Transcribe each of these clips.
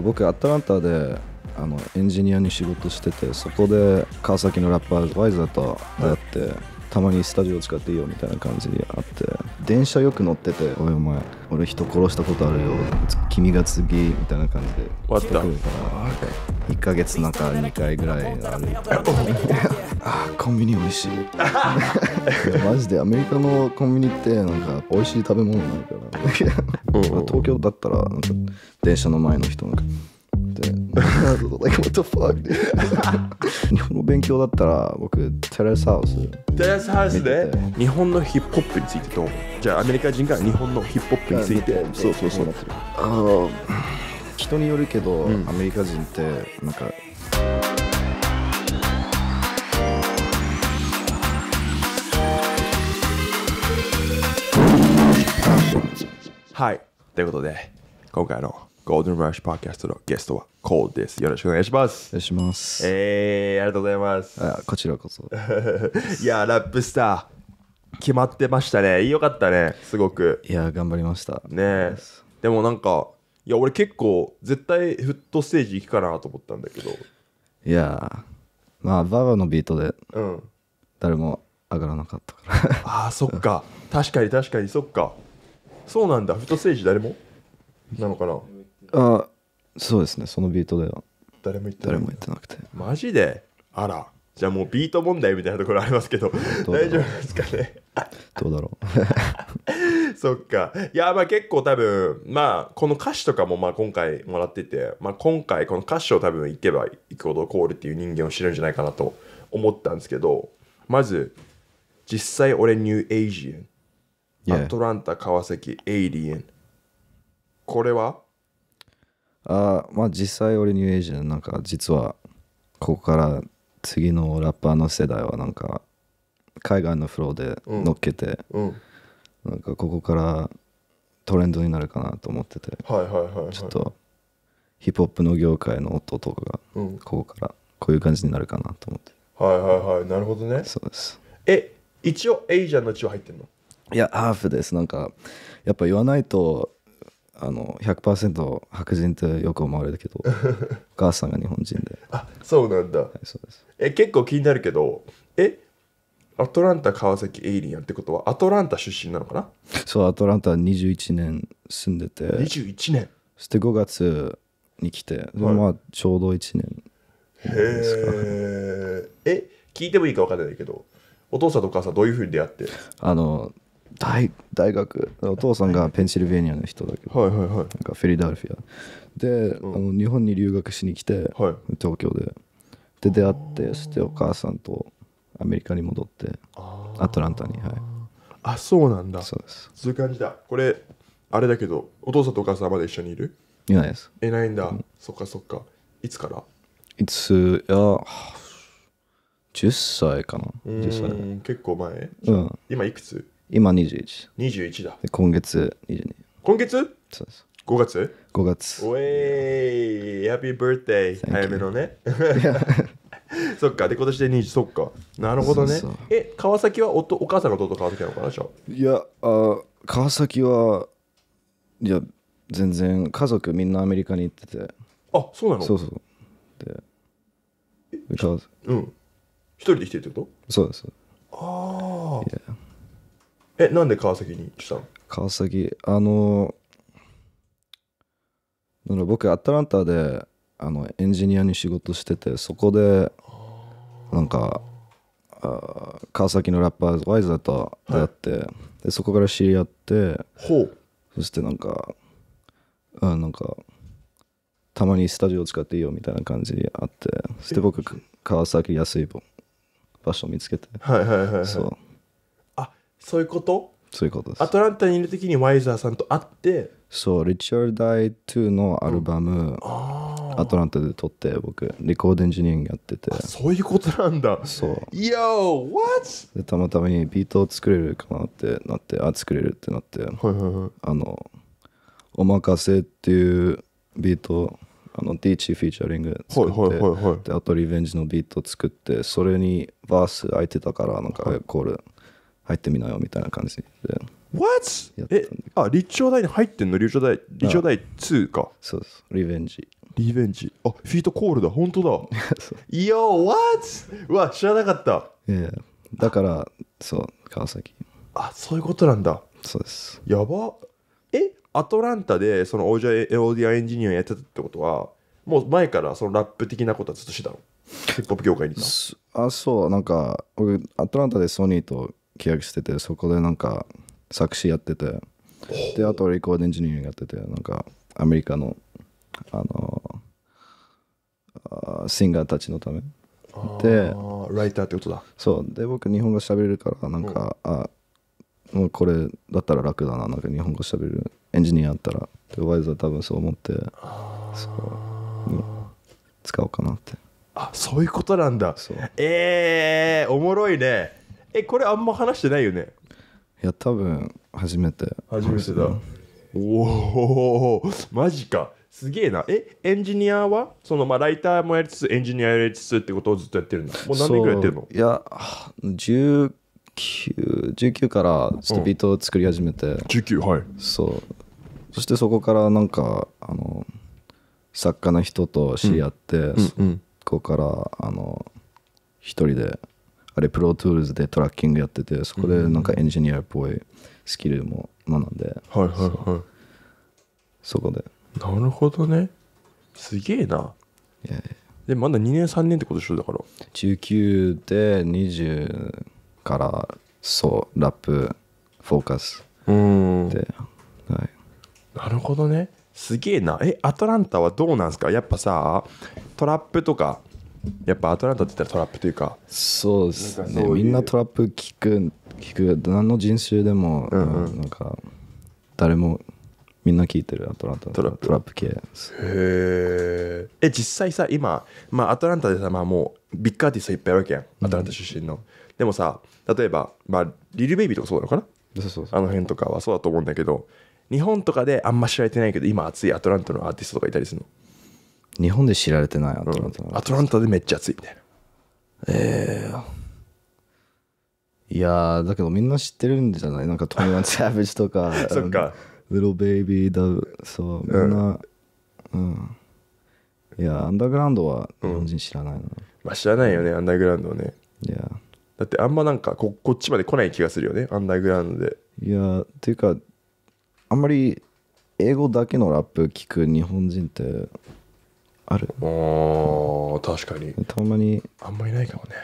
僕アトランタであのエンジニアに仕事しててそこで川崎のラッパードバイザーと出会って、たまにスタジオ使っていいよみたいな感じにあって電車よく乗ってて「おいお前俺人殺したことあるよ君が次」みたいな感じで終わった1か月なんか2回ぐらい あるあコンビニ美味しいマジでアメリカのコンビニってなんか美味しい食べ物ないから東京だったらなんか電車の前の人なんか like, what the fuck? 日本の勉強だったら僕、テラスハウス。テラスハウスで日本のヒップホップについてどうじゃあアメリカ人が日本のヒップホップについて。そうそうそう。あ人によるけど、アメリカ人ってなんか。はい。ということで、今回のゴー l d e ラッシュパーキャストのゲストはコーです。よろしくお願いします。お願いします。えー、ありがとうございます。あこちらこそ。いや、ラップスター、決まってましたね。よかったね、すごく。いや、頑張りました。ねでもなんか、いや、俺結構、絶対フットステージ行くかなと思ったんだけど。いやまあ、ババのビートで、うん、誰も上がらなかったから。ああ、そっか。確かに確かに、そっか。そうなんだ、フットステージ誰もなのかなあそうですねそのビートでは誰も言ってな誰も言ってなくてマジであらじゃあもうビート問題みたいなところありますけど大丈夫ですかねどうだろう そっかいやまあ結構多分まあこの歌詞とかもまあ今回もらってて、まあ、今回この歌詞を多分いけばいくほどコールっていう人間を知るんじゃないかなと思ったんですけどまず実際俺ニューエイジアンアトランタ川崎エイリエンこれはあまあ実際俺ニューエイジなんか実はここから次のラッパーの世代はなんか海外のフローで乗っけて、うんなんかここからトレンドになるかなと思ってて、はいはいはい、はい、ちょっとヒップホップの業界の音とかがここからこういう感じになるかなと思って、はいはいはいなるほどねそうですえ一応エイジャーの血は入ってんのいやハーフですなんかやっぱ言わないとあの100%白人とよく思われるけど お母さんが日本人であそうなんだ、はい、そうですえ結構気になるけどえアトランタ川崎エイリアンってことはアトランタ出身なのかなそうアトランタ21年住んでて21年そして5月に来て、はい、まあちょうど1年へえ聞いてもいいか分かんないけどお父さんとお母さんどういうふうに出会ってあの大大学お父さんがペンシルベニアの人だけど、はいはいはい、なんかフィリダルフィアで、うん、あの日本に留学しに来て、はい、東京でで出会ってそしてお母さんとアメリカに戻ってアトランタにはいあそうなんだそうですそういう感じだこれあれだけどお父さんとお母さんまで一緒にいるいないですいないんだ、うん、そっかそっかいつからいついや10歳かな10歳結構前、うん、今いくつ今21。21だ。で今月22。今月そうです。5月 ?5 月。おえい、ハッピーバーデー。早めのね。そっか、で、今年で20、そっか。なるほどね。そうそうえ、川崎はおとお母さんの弟川崎なのかなじゃいや、あ川崎は、いや、全然、家族みんなアメリカに行ってて、あ、そうなのそうそう。で、川崎うん。一人で来てるってことそうです。ああ。いやえなんで川崎に来たの川崎あのなん僕アトランタであのエンジニアに仕事しててそこでなんかあ川崎のラッパーズワイザーと出会って、はい、でそこから知り合ってほうそしてなんかあなんかたまにスタジオ使っていいよみたいな感じにあってそして僕川崎安い場所見つけてはいはいはい、はい、そうそういうことそういうことですアトランタにいる時にワイザーさんと会ってそうリチャード・ダイーのアルバム、うん、アトランタで撮って僕リコードエンジニアンやっててそういうことなんだそう YO! What? でたまたまにビートを作れるかなってなってあ作れるってなって、はいはいはい、あの「おまかせ」っていうビートあの DT フィーチャリング作って、はいはいはいはい、であとリベンジのビート作ってそれにバース空いてたからなんかコール、はい入ってみなよみたいな感じで What? えあ立正大に入ってんの立正大立正大2かそうですリベンジリベンジあフィートコールだ本当だ Yo what わ知らなかったええだからそう川崎あそういうことなんだそうですやばえアトランタでそのオージャエオーディアエンジニアやってたってことはもう前からそのラップ的なことはずっとしてたのヒップホップ業界にあそうなんか僕アトランタでソニーと契約しててそこでなんか作詞やっててであとレコードエンジニアリングやっててなんかアメリカのあのあシンガーたちのためでライターってことだそうで僕日本語喋れるからなんか、うん、あもうこれだったら楽だななんか日本語喋るエンジニアあったらでワイズは多分そう思ってそう、うん、使おうかなってあそういうことなんだええー、おもろいねえこれあんま話してないよねいや多分初めて初めてだおおマジかすげえなえエンジニアはそのまあライターもやりつつエンジニアやりつつってことをずっとやってるんだもう何年くらいやってるのいや1919 19からちょっとビートを作り始めて、19はいそうそしてそこからなんかあの作家の人と知り合って、うん、そこからあの一人であれプロトゥールズでトラッキングやっててそこでなんかエンジニアっぽいスキルも学んで、はいはいはいそこでなるほどねすげえなでまだ2年3年ってことでしょだから19で20からそうラップフォーカスうんで、はい、なるほどねすげえなえアトランタはどうなんすかやっぱさトラップとかやっぱアトランタって言ったらトラップというかそうですねみんなトラップ聞く聞く何の人種でも、うんうん、なんか誰もみんな聞いてるアトランタトラップ系へえ実際さ今、まあ、アトランタでさ、まあ、もうビッグアーティストいっぱいあるわけやんアトランタ出身の、うん、でもさ例えば、まあ、リルベイビーとかそうなのかなあの辺とかはそうだと思うんだけど日本とかであんま知られてないけど今熱いアトランタのアーティストとかいたりするの日本で知られてないアトランタ、うん、アトランタでめっちゃ暑いみたいなええー、いやだけどみんな知ってるんじゃないなんかトニワン・サービスとかそっか Little ベイビーだそうみんなうん、うん、いやアンダーグラウンドは日本人知らないの、うん、まあ知らないよねアンダーグラウンドねいやだってあんまなんかここっちまで来ない気がするよねアンダーグラウンドでいやっていうかあんまり英語だけのラップ聞く日本人ってある確かにたまにあんまりないかもね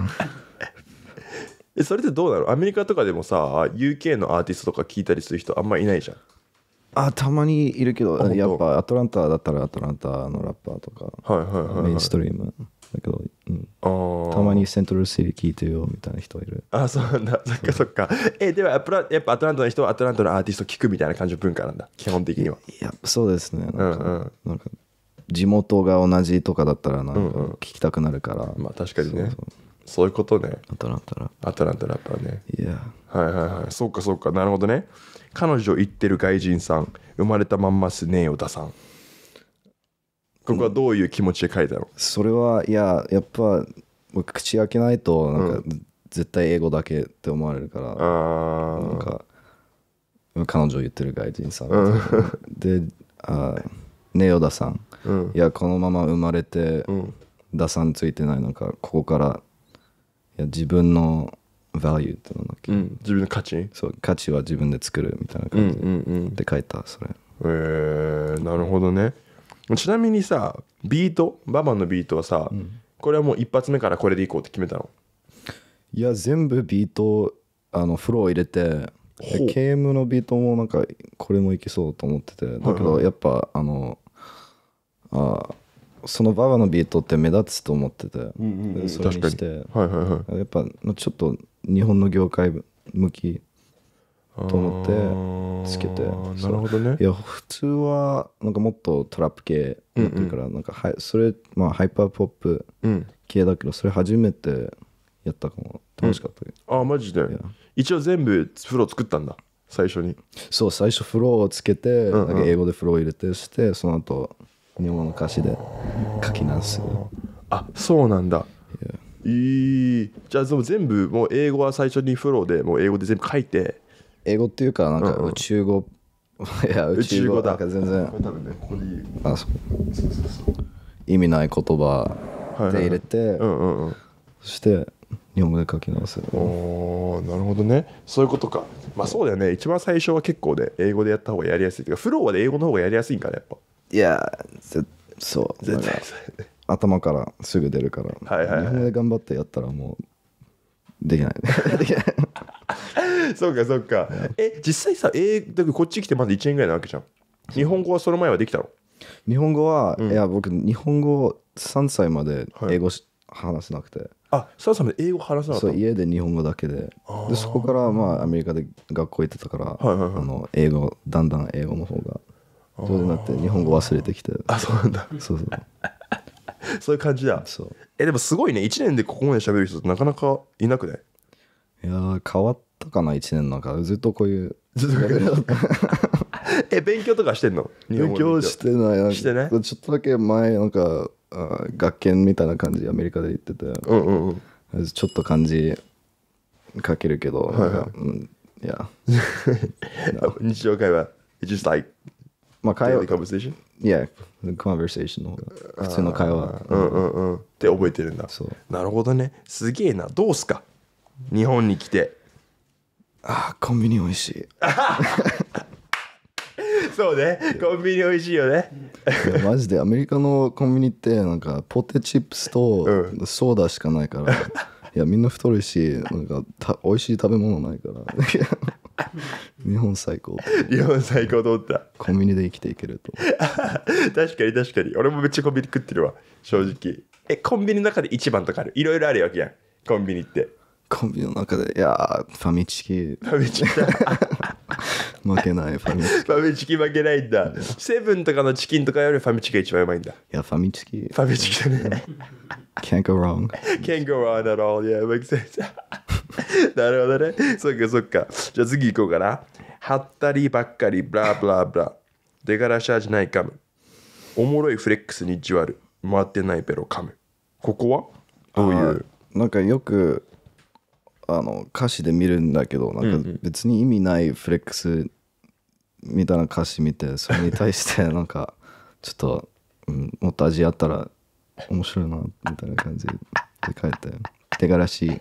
それってどうなのアメリカとかでもさ UK のアーティストとか聞いたりする人あんまりいないじゃんあたまにいるけどやっぱアトランタだったらアトランタのラッパーとか、はいはいはいメインストリームだけど、うん、たまにセントルシティ聞いてよみたいな人いるあそうなんだそっかそっかえではやっぱやっぱアトランタの人はアトランタのアーティスト聞くみたいな感じの文化なんだ基本的にはいやそうですねなんか,、うんうん、地元が同じとかだったらなんか聞きたくなるから、うんうん、まあ確かにねそういうことねアトランタラッパーアトランタラッパーねいやはいはいはいそうかそうかなるほどね彼女を言ってる外人さん生まれたまんますねーヨタさんここはどういう気持ちで書いたのそれはいややっぱ口開けないとなんか、うん、絶対英語だけって思われるからなんか彼女言ってる外人さん、うん、であねよださん、うん、いやこのまま生まれて、ださんついてないのかここからいや自分の value ってなんだっけ、うん、自分の価値そう価値は自分で作るみたいな感じで,、書いたそれへえー、なるほどね、ちなみにさビートババのビートはさ、うん、これはもう一発目からこれでいこうって決めたのいや全部ビートあのフロー入れて KM のビートもなんかこれもいけそうと思っててだけどやっぱあのあそのババのビートって目立つと思ってて、うんうんうん、それにして、はいはいはい、やっぱちょっと日本の業界向きと思ってつけてなるほどねいや普通はなんかもっとトラップ系やってるから、うんうん、なんかそれまあハイパーポップ系だけど、それ初めてやったかも楽しかった、うん、ああマジで一応全部フロー作ったんだ最初にそう最初フローをつけて、うんうん、なんか英語でフロー入れてしてその後日本の歌詞で書き直すあそうなんだ、yeah. いいじゃあ全部もう英語は最初にフローでもう英語で全部書いて英語っていうかなんか宇宙語、いや宇宙語だなんか全然多分ねここにあそう意味ない言葉で入れて、うんうんうん、そして日本語で書き直すおお、なるほどねそういうことかまあそうだよね一番最初は結構で、英語でやった方がやりやすいてかフローは英語の方がやりやすいんかねやっぱいやそう全然。頭からすぐ出るから、はいはいはい、日本語で頑張ってやったらもうできないできないそうかそうかえ実際さ英こっち来てまだ1年ぐらいなわけじゃん日本語はその前はできたの日本語は、うん、いや僕日本語3歳まで英語し、はい、話せなくてあ3歳まで英語話せなかったそう家で日本語だけででそこからまあアメリカで学校行ってたから、はいはいはい、あの英語だんだん英語の方がそうになって日本語忘れてきてあそうなんだそうそう そういう感じだそうえでもすごいね1年でここまで喋る人ってなかなかいなくないいや変わったかな1年なんかずっとこういうずっと え勉強とかしてんの勉強してないしてねちょっとだけ前なんか学研みたいな感じアメリカで行ってて、うんうんうん、ちょっと感じ書けるけど、はいはい、いや 日常会話 It's just like まあ会話。conversation? y e conversation の普通の会話。うんうんうん。って覚えてるんだ。そう。なるほどね。すげえな。どうすか日本に来て。ああ、コンビニ美味しい。そうね。コンビニ美味しいよね。マジでアメリカのコンビニってなんかポテチップスとソーダしかないから。いやみんな太るしなんかた美味しい食べ物ないから 日本最高日本最高と思ったコンビニで生きていけると 確かに確かに俺もめっちゃコンビニ食ってるわ正直えコンビニの中で一番とかあるいろいろあるわけやんコンビニってコンビニの中でいやファミチキファミチキ 負けないファミチキ ファミチキ負けないんだセブンとかのチキンとかよりファミチキが一番うまいんだいやファミチキファミチキだね Can't go wrong Can't go wrong at all yeah makes e n s e なるほどねそっかそっかじゃあ次行こうかなはったりばっかりブラブラブラ出がらし味ないかむおもろいフレックスにじわる回ってないペロ噛むここはどういうなんかよくあの歌詞で見るんだけどなんか別に意味ないフレックスみたいな歌詞見てそれに対して なんかちょっと、うん、もっと味あったら面白いなみたいな感じで書いて手柄しし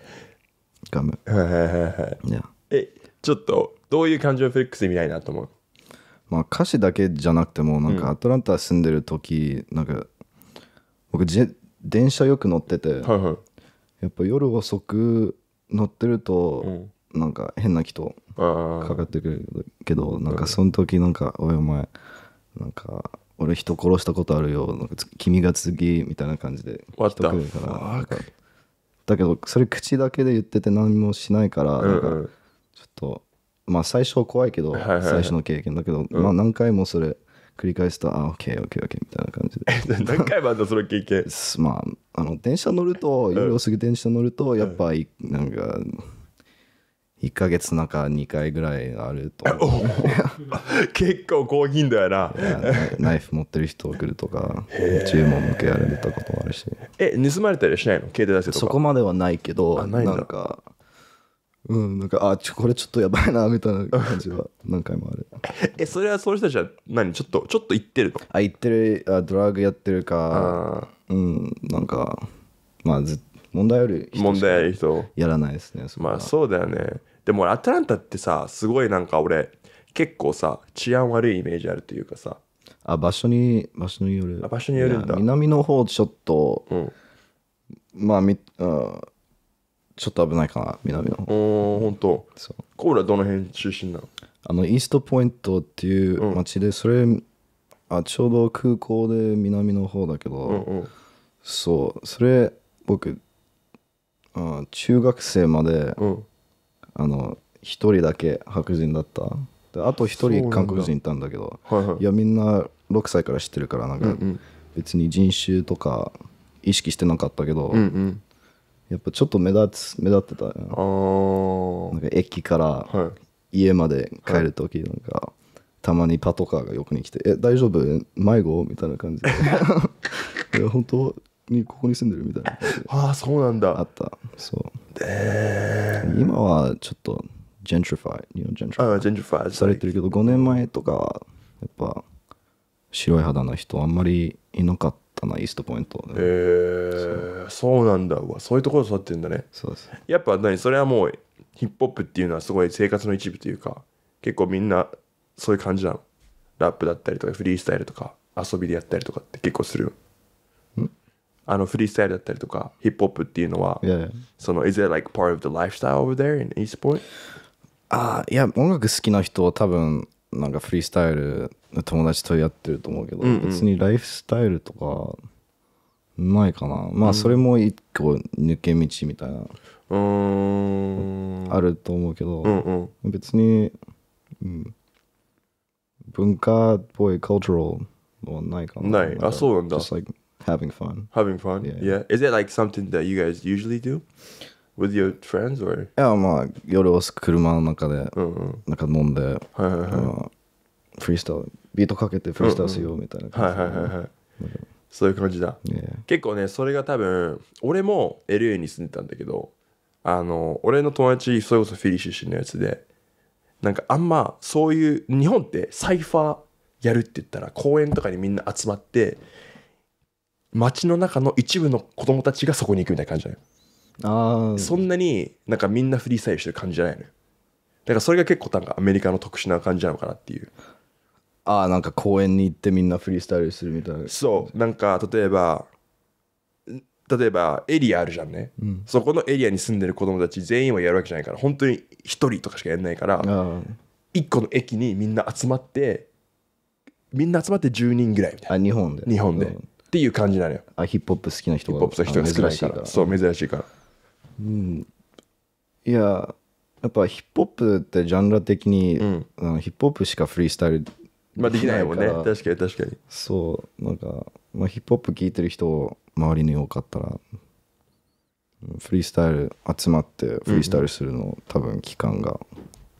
ガムはいはいはいはいいやえちょっとどういう感じのフレックス見たいなと思うまあ歌詞だけじゃなくてもなんかアトランタ住んでる時、なんか僕電車よく乗ってて、はいはい、やっぱ夜遅く乗ってると、なんか変な人かかってくるけどなんかその時なんか「おいお前なんか俺人殺したことあるよなんか君が次」みたいな感じで人来るからだけどそれ口だけで言ってて何もしないからなんかちょっとまあ最初怖いけど最初の経験だけどまあ何回もそれ繰り返すと、あ、ケー、オッケーみたいな感じで。何回もあんだ、その経験。まあ、あの、電車乗ると、夜遅く電車乗ると、やっぱ、り、なんか、1か月中、ん2回ぐらいあると結構高頻度やなナイフ持ってる人送るとか注文向けやられたこともあるしえ盗まれたりしないの携帯出してとかそこまではないけどなんかうん、なんか、あ、ちょ、これちょっとやばいな、みたいな感じは 何回もある。え、それはその人たちは何ちょっと、ちょっと言ってるのあ、言ってる、あドラッグやってるか、うん、なんか、まあず、問題ある人問題ある人。やらないですね。まあ、そうだよね。でもアトランタってさ、すごいなんか俺、結構さ、治安悪いイメージあるというかさ。あ、場所に、場所による。あ場所によるんだ。南の方ちょっと、うん、まあ、み、うん。ちょっと危ないかな、南の方。お本当。そうコーラどの辺中心なのあの、イーストポイントっていう町で、それ、あ、ちょうど空港で南の方だけど、うんうん。そう、それ、僕、あ中学生まで、うん。あの、一人だけ白人だった。であと一人韓国人いたんだけど、はいはいい。や、みんな6歳から知ってるから、なんうか、ん別に人種とか意識してなかったけど、うん。うんやっぱちょっと目立つ目立ってた、ね、あなんか駅から家まで帰る時なんか、はい、たまにパトカーが横に来て「え大丈夫迷子?」みたいな感じで 本当にここに住んでるみたいなああそうなんだあったそうで今はちょっとジェントリファイ日本ジェンチファイあジェンチファイされてるけど5年前とかはやっぱ白い肌の人あんまりいなかったたなイーストポイントへえー、そうなんだわそういうところで育ってるんだねそうですやっぱ何それはもうヒップホップっていうのはすごい生活の一部というか結構みんなそういう感じなのラップだったりとかフリースタイルとか遊びでやったりとかって結構するあのフリースタイルだったりとかヒップホップっていうのは、yeah. その Is it like part of the lifestyle over there in Eastport? あいや音楽好きな人は多分なんかフリースタイル友達とやってると思うけど、うんうん、別にライフスタイルとかないかなまあそれも一個抜け道みたいな、うん、あると思うけど、うんうん、別に、うん、文化っぽいカルチャルはないかなないあそうなんだ just like having fun having fun yeah. yeah is it like something that you guys usually do with your friends or いやまあ夜は車の中で、うんうん、なんか飲んで、はいはいはい、フリースタイルビートかけてフリースタイルるよみたいな感じ、はいはいはいそういう感じだ、ね、結構ねそれが多分俺も LA に住んでたんだけどあの俺の友達それこそフィリー出身のやつでなんかあんまそういう日本ってサイファーやるって言ったら公園とかにみんな集まって街の中の一部の子供たちがそこに行くみたいな感じじゃないあそんなになんかみんなフリーサイルしてる感じじゃないのだからそれが結構なんかアメリカの特殊な感じなのかなっていうああなんか公園に行ってみんなフリースタイルするみたいなそうなんか例えば例えばエリアあるじゃんね、うん、そこのエリアに住んでる子供たち全員はやるわけじゃないから本当に1人とかしかやんないから1個の駅にみんな集まってみんな集まって10人ぐらいみたいなあ日本で日本で、うん、っていう感じなのよあヒップホップ好きな人がヒップホップの人がないからそう珍しいからうんいややっぱヒップホップってジャンル的に、うん、ヒップホップしかフリースタイルまあできないもんね確かに確かにそうなんか、まあ、ヒップホップ聴いてる人周りに多かったらフリースタイル集まってフリースタイルするの、うん、多分期間が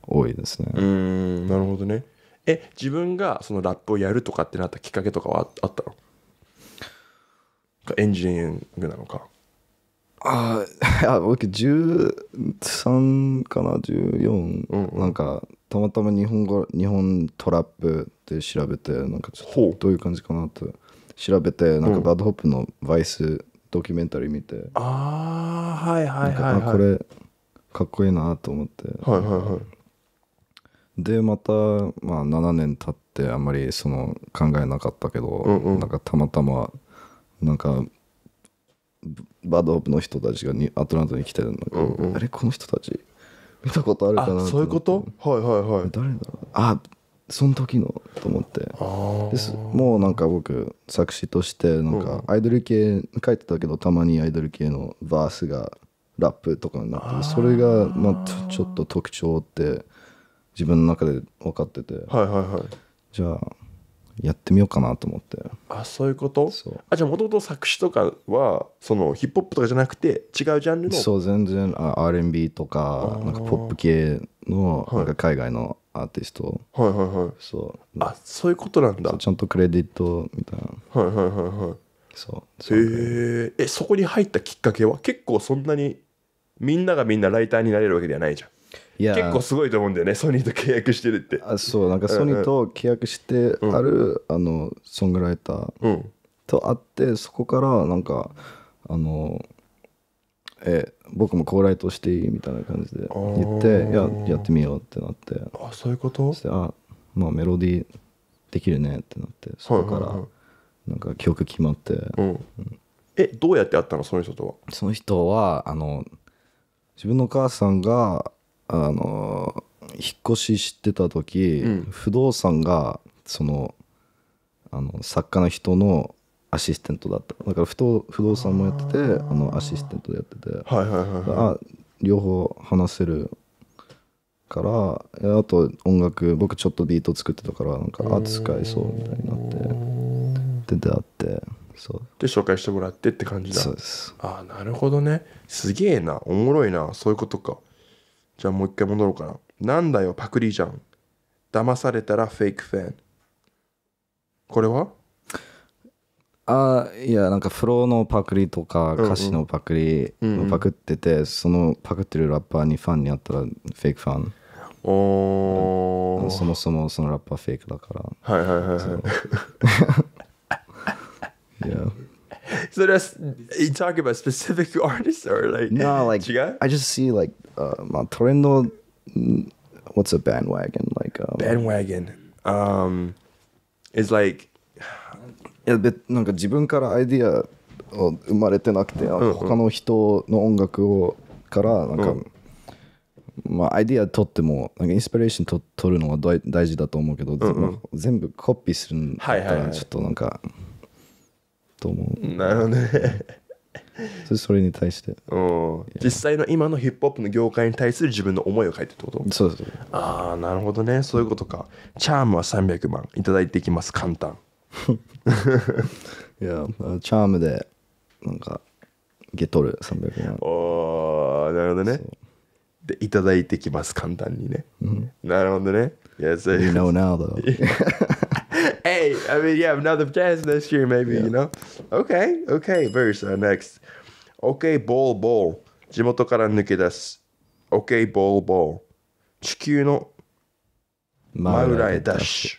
多いですねうんなるほどねえ自分がそのラップをやるとかってなったきっかけとかはあったのエンジニアングなのかあ あ僕13かな14、うん、なんかたまたま日本語日本トラップで調べてなんかちょっとどういう感じかなと調べてなんかバッドホップのバイスドキュメンタリー見て、ああはいはいはい、はい、これかっこいいなと思って、はいはいはい、でまた、まあ、7年経ってあんまりその考えなかったけど、うんうん、なんかたまたまなんかバッドホップの人たちがにアトランタに来てるの、うんうん、あれこの人たち見たことあるかなそういうことはいはいはい誰だあその時のと思ってですもうなんか僕作詞としてなんかアイドル系書いてたけどたまにアイドル系のバースがラップとかになってそれがまあちょっと特徴って自分の中で分かっててはいはいはいじゃあやってみようかなと思ってあそういうことあじゃあもともと作詞とかはそのヒップホップとかじゃなくて違うジャンルのそう全然あ R&B とかなんかポップ系のなんか海外のアーティスト、はい、はいはいそうあそういうことなんだちゃんとクレディットみたいなはいはいはいはいそうへえそこに入ったきっかけは結構そんなにみんながみんなライターになれるわけではないじゃん結構すごいと思うんだよねソニーと契約してるってあそうなんかソニーと契約してある、うん、あのソングライターと会ってそこからなんかあのえ僕もコーライトしていいみたいな感じで言ってややってみようってなってあそういうことあまあメロディーできるねってなってそこからなんか曲決まって、うん、うん、えどうやって会ったのその人とはその人はあの自分のお母さんがあの引っ越ししてた時、うん、不動産がそのあの作家の人のアシスタントだっただから不動不動産もやっててあのアシスタントでやってて、はいはいはい、はい、あ両方話せるからあと音楽僕ちょっとビート作ってたからなんかあ使えそうみたいになってで出会ってそうで紹介してもらってって感じだそうですああなるほどねすげえなおもろいなそういうことかじゃあもう一回戻ろうかな。なんだよ、パクリじゃん。騙されたらフェイクファン。これはあいやなんかフローのパクリとか歌詞のパクリをパクってて、うんうん、そのパクってるラッパーにファンに会ったらフェイクファンおそもそもそのラッパーフェイクだからはいはいはいはい so that's you talking about specific artists or like no like I just see like uh Trendo what's a bandwagon like um, bandwagon um is like いや別なんか自分からアイディアを生まれてなくて、うんうん、他の人の音楽をからなんか、うん、まあアイディア取ってもなんかインスピレーションと取るのは大事だと思うけど、うんうん、全部コピーするんだったらちょっとなんか。はいはいはいと思うなるほどねそれそれに対してうん実際の今のヒップホップの業界に対する自分の思いを書いてってことそうそうああなるほどねそういうことかチャームは300万いただいていきます簡単 いやチャームでなんかゲトル300万おなるほどねでいただいてきます簡単にね、うん、なるほどねい e s You know now though hey, I mean, you have another chance next year, maybe, you know? Okay, okay, verse、uh, next. Okay, ball, ball. 地元から抜け出す。Okay, ball, ball. 地球の真裏へダッシ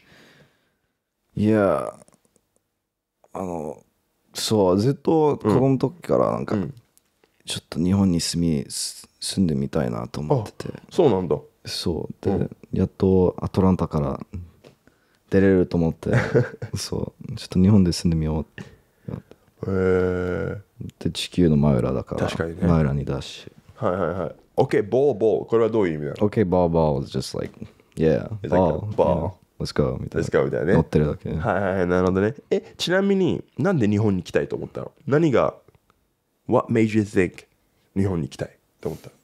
ュ。いや、あの、そう、ずっと子供の時からなんか、うん、ちょっと日本に住み、住んでみたいなと思ってて。そうなんだ。そう。で、うん、やっとアトランタから出れると思って そうちょっと日本で住んでみようってへえで地球の真裏だから確かにね真裏にしはいはいはい OK ボーボーこれはどういう意味なの OK ボーボー is just like yeah i ー s ー l e t s go みたいなたいなね乗ってるだけはいはいはいなるほどねえちなみになんで日本に来たいと思ったの何が What made you think 日本に来たいと思ったの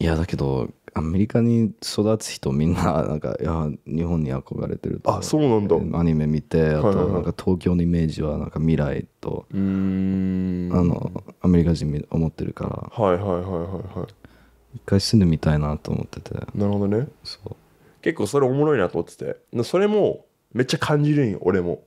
いやだけどアメリカに育つ人みんな なんかいや日本に憧れてるあそうなんだアニメ見てあとなんか東京のイメージはなんか未来と、あのアメリカ人思ってるからはいはいはいはいはい一回住んでみたいなと思っててなるほどねそう結構それおもろいなと思っててそれもめっちゃ感じるんよ俺も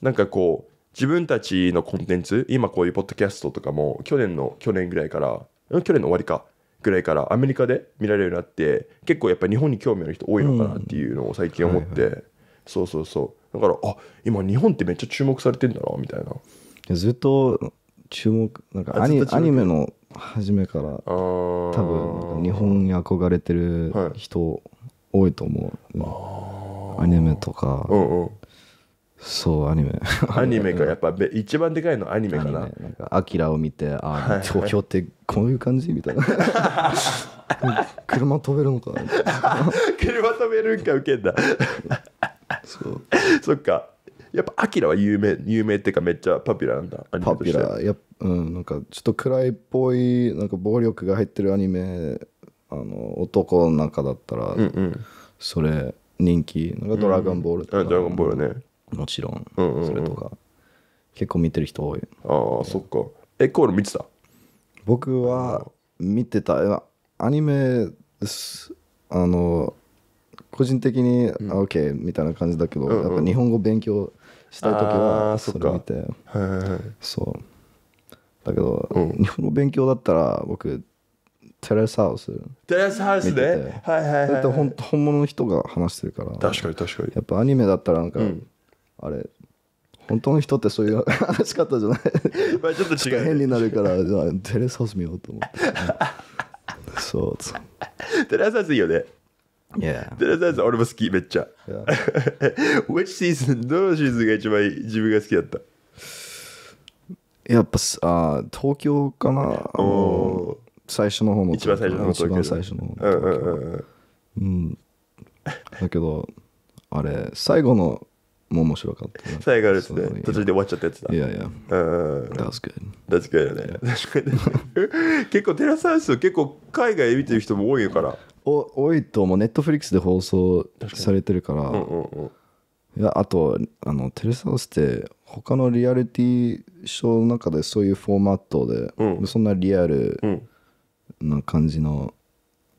なんかこう自分たちのコンテンツ今こういうポッドキャストとかも去年の去年ぐらいから去年の終わりかぐらいからアメリカで見られるようになって結構やっぱり日本に興味ある人多いのかなっていうのを最近思って、うんはいはい、そうそうそうだからあ今日本ってめっちゃ注目されてんだなみたいなずっと注目なんかアニアニメの初めから多分日本に憧れてる人多いと思う、はい、アニメとか、うんうん、そうアニメアニメか やっぱ一番でかいのアニメかななんか「アキラ」を見て「ああ東京ってこういう感じ?」みたいな 車飛べるのか 車飛べるんかウケんだそうそっかやっぱ「アキラ」は有名有名っていうかめっちゃパピュラーなんだパピュラーやうんなんかちょっと暗いっぽいなんか暴力が入ってるアニメあの男の中だったら、うんうん、それ人気なんか「ドラゴンボール」とか、うん、ドラゴンボールねもちろんそれとか、結構見てる人多いああそっかエコール見てた僕は見てたアニメあの個人的に、うん、OK みたいな感じだけど、うんうん、やっぱ日本語勉強したい時はそれ見てそうだけど、うん、日本語勉強だったら僕テレスハウステレスハウスねはいはいはい、はい、だって本本物の人が話してるから確かに確かにやっぱアニメだったらなんか、うんあれ本当の人ってそういう話し方じゃない まあちょっと違う、変になるからテレサス見ようと思ってそうテレサスいいよねテレサス俺も好きめっちゃ、yeah. Which season どのシーズンが一番自分が好きだったやっぱあ東京かな最初の方の一番最初の一番最初の方のうん、うん、だけどあれ最後のも面白かった。最後のやね、途中で終わっちゃったやつだ。いやいや。うん。That's good. That's good よね。確かに。結構テラサウス、結構海外見てる人も多いから。お多いと、もネットフリックスで放送されてるから。うんうんうんいやあとあのテレサウスって他のリアリティショーの中でそういうフォーマットで、うん、そんなリアルな感じの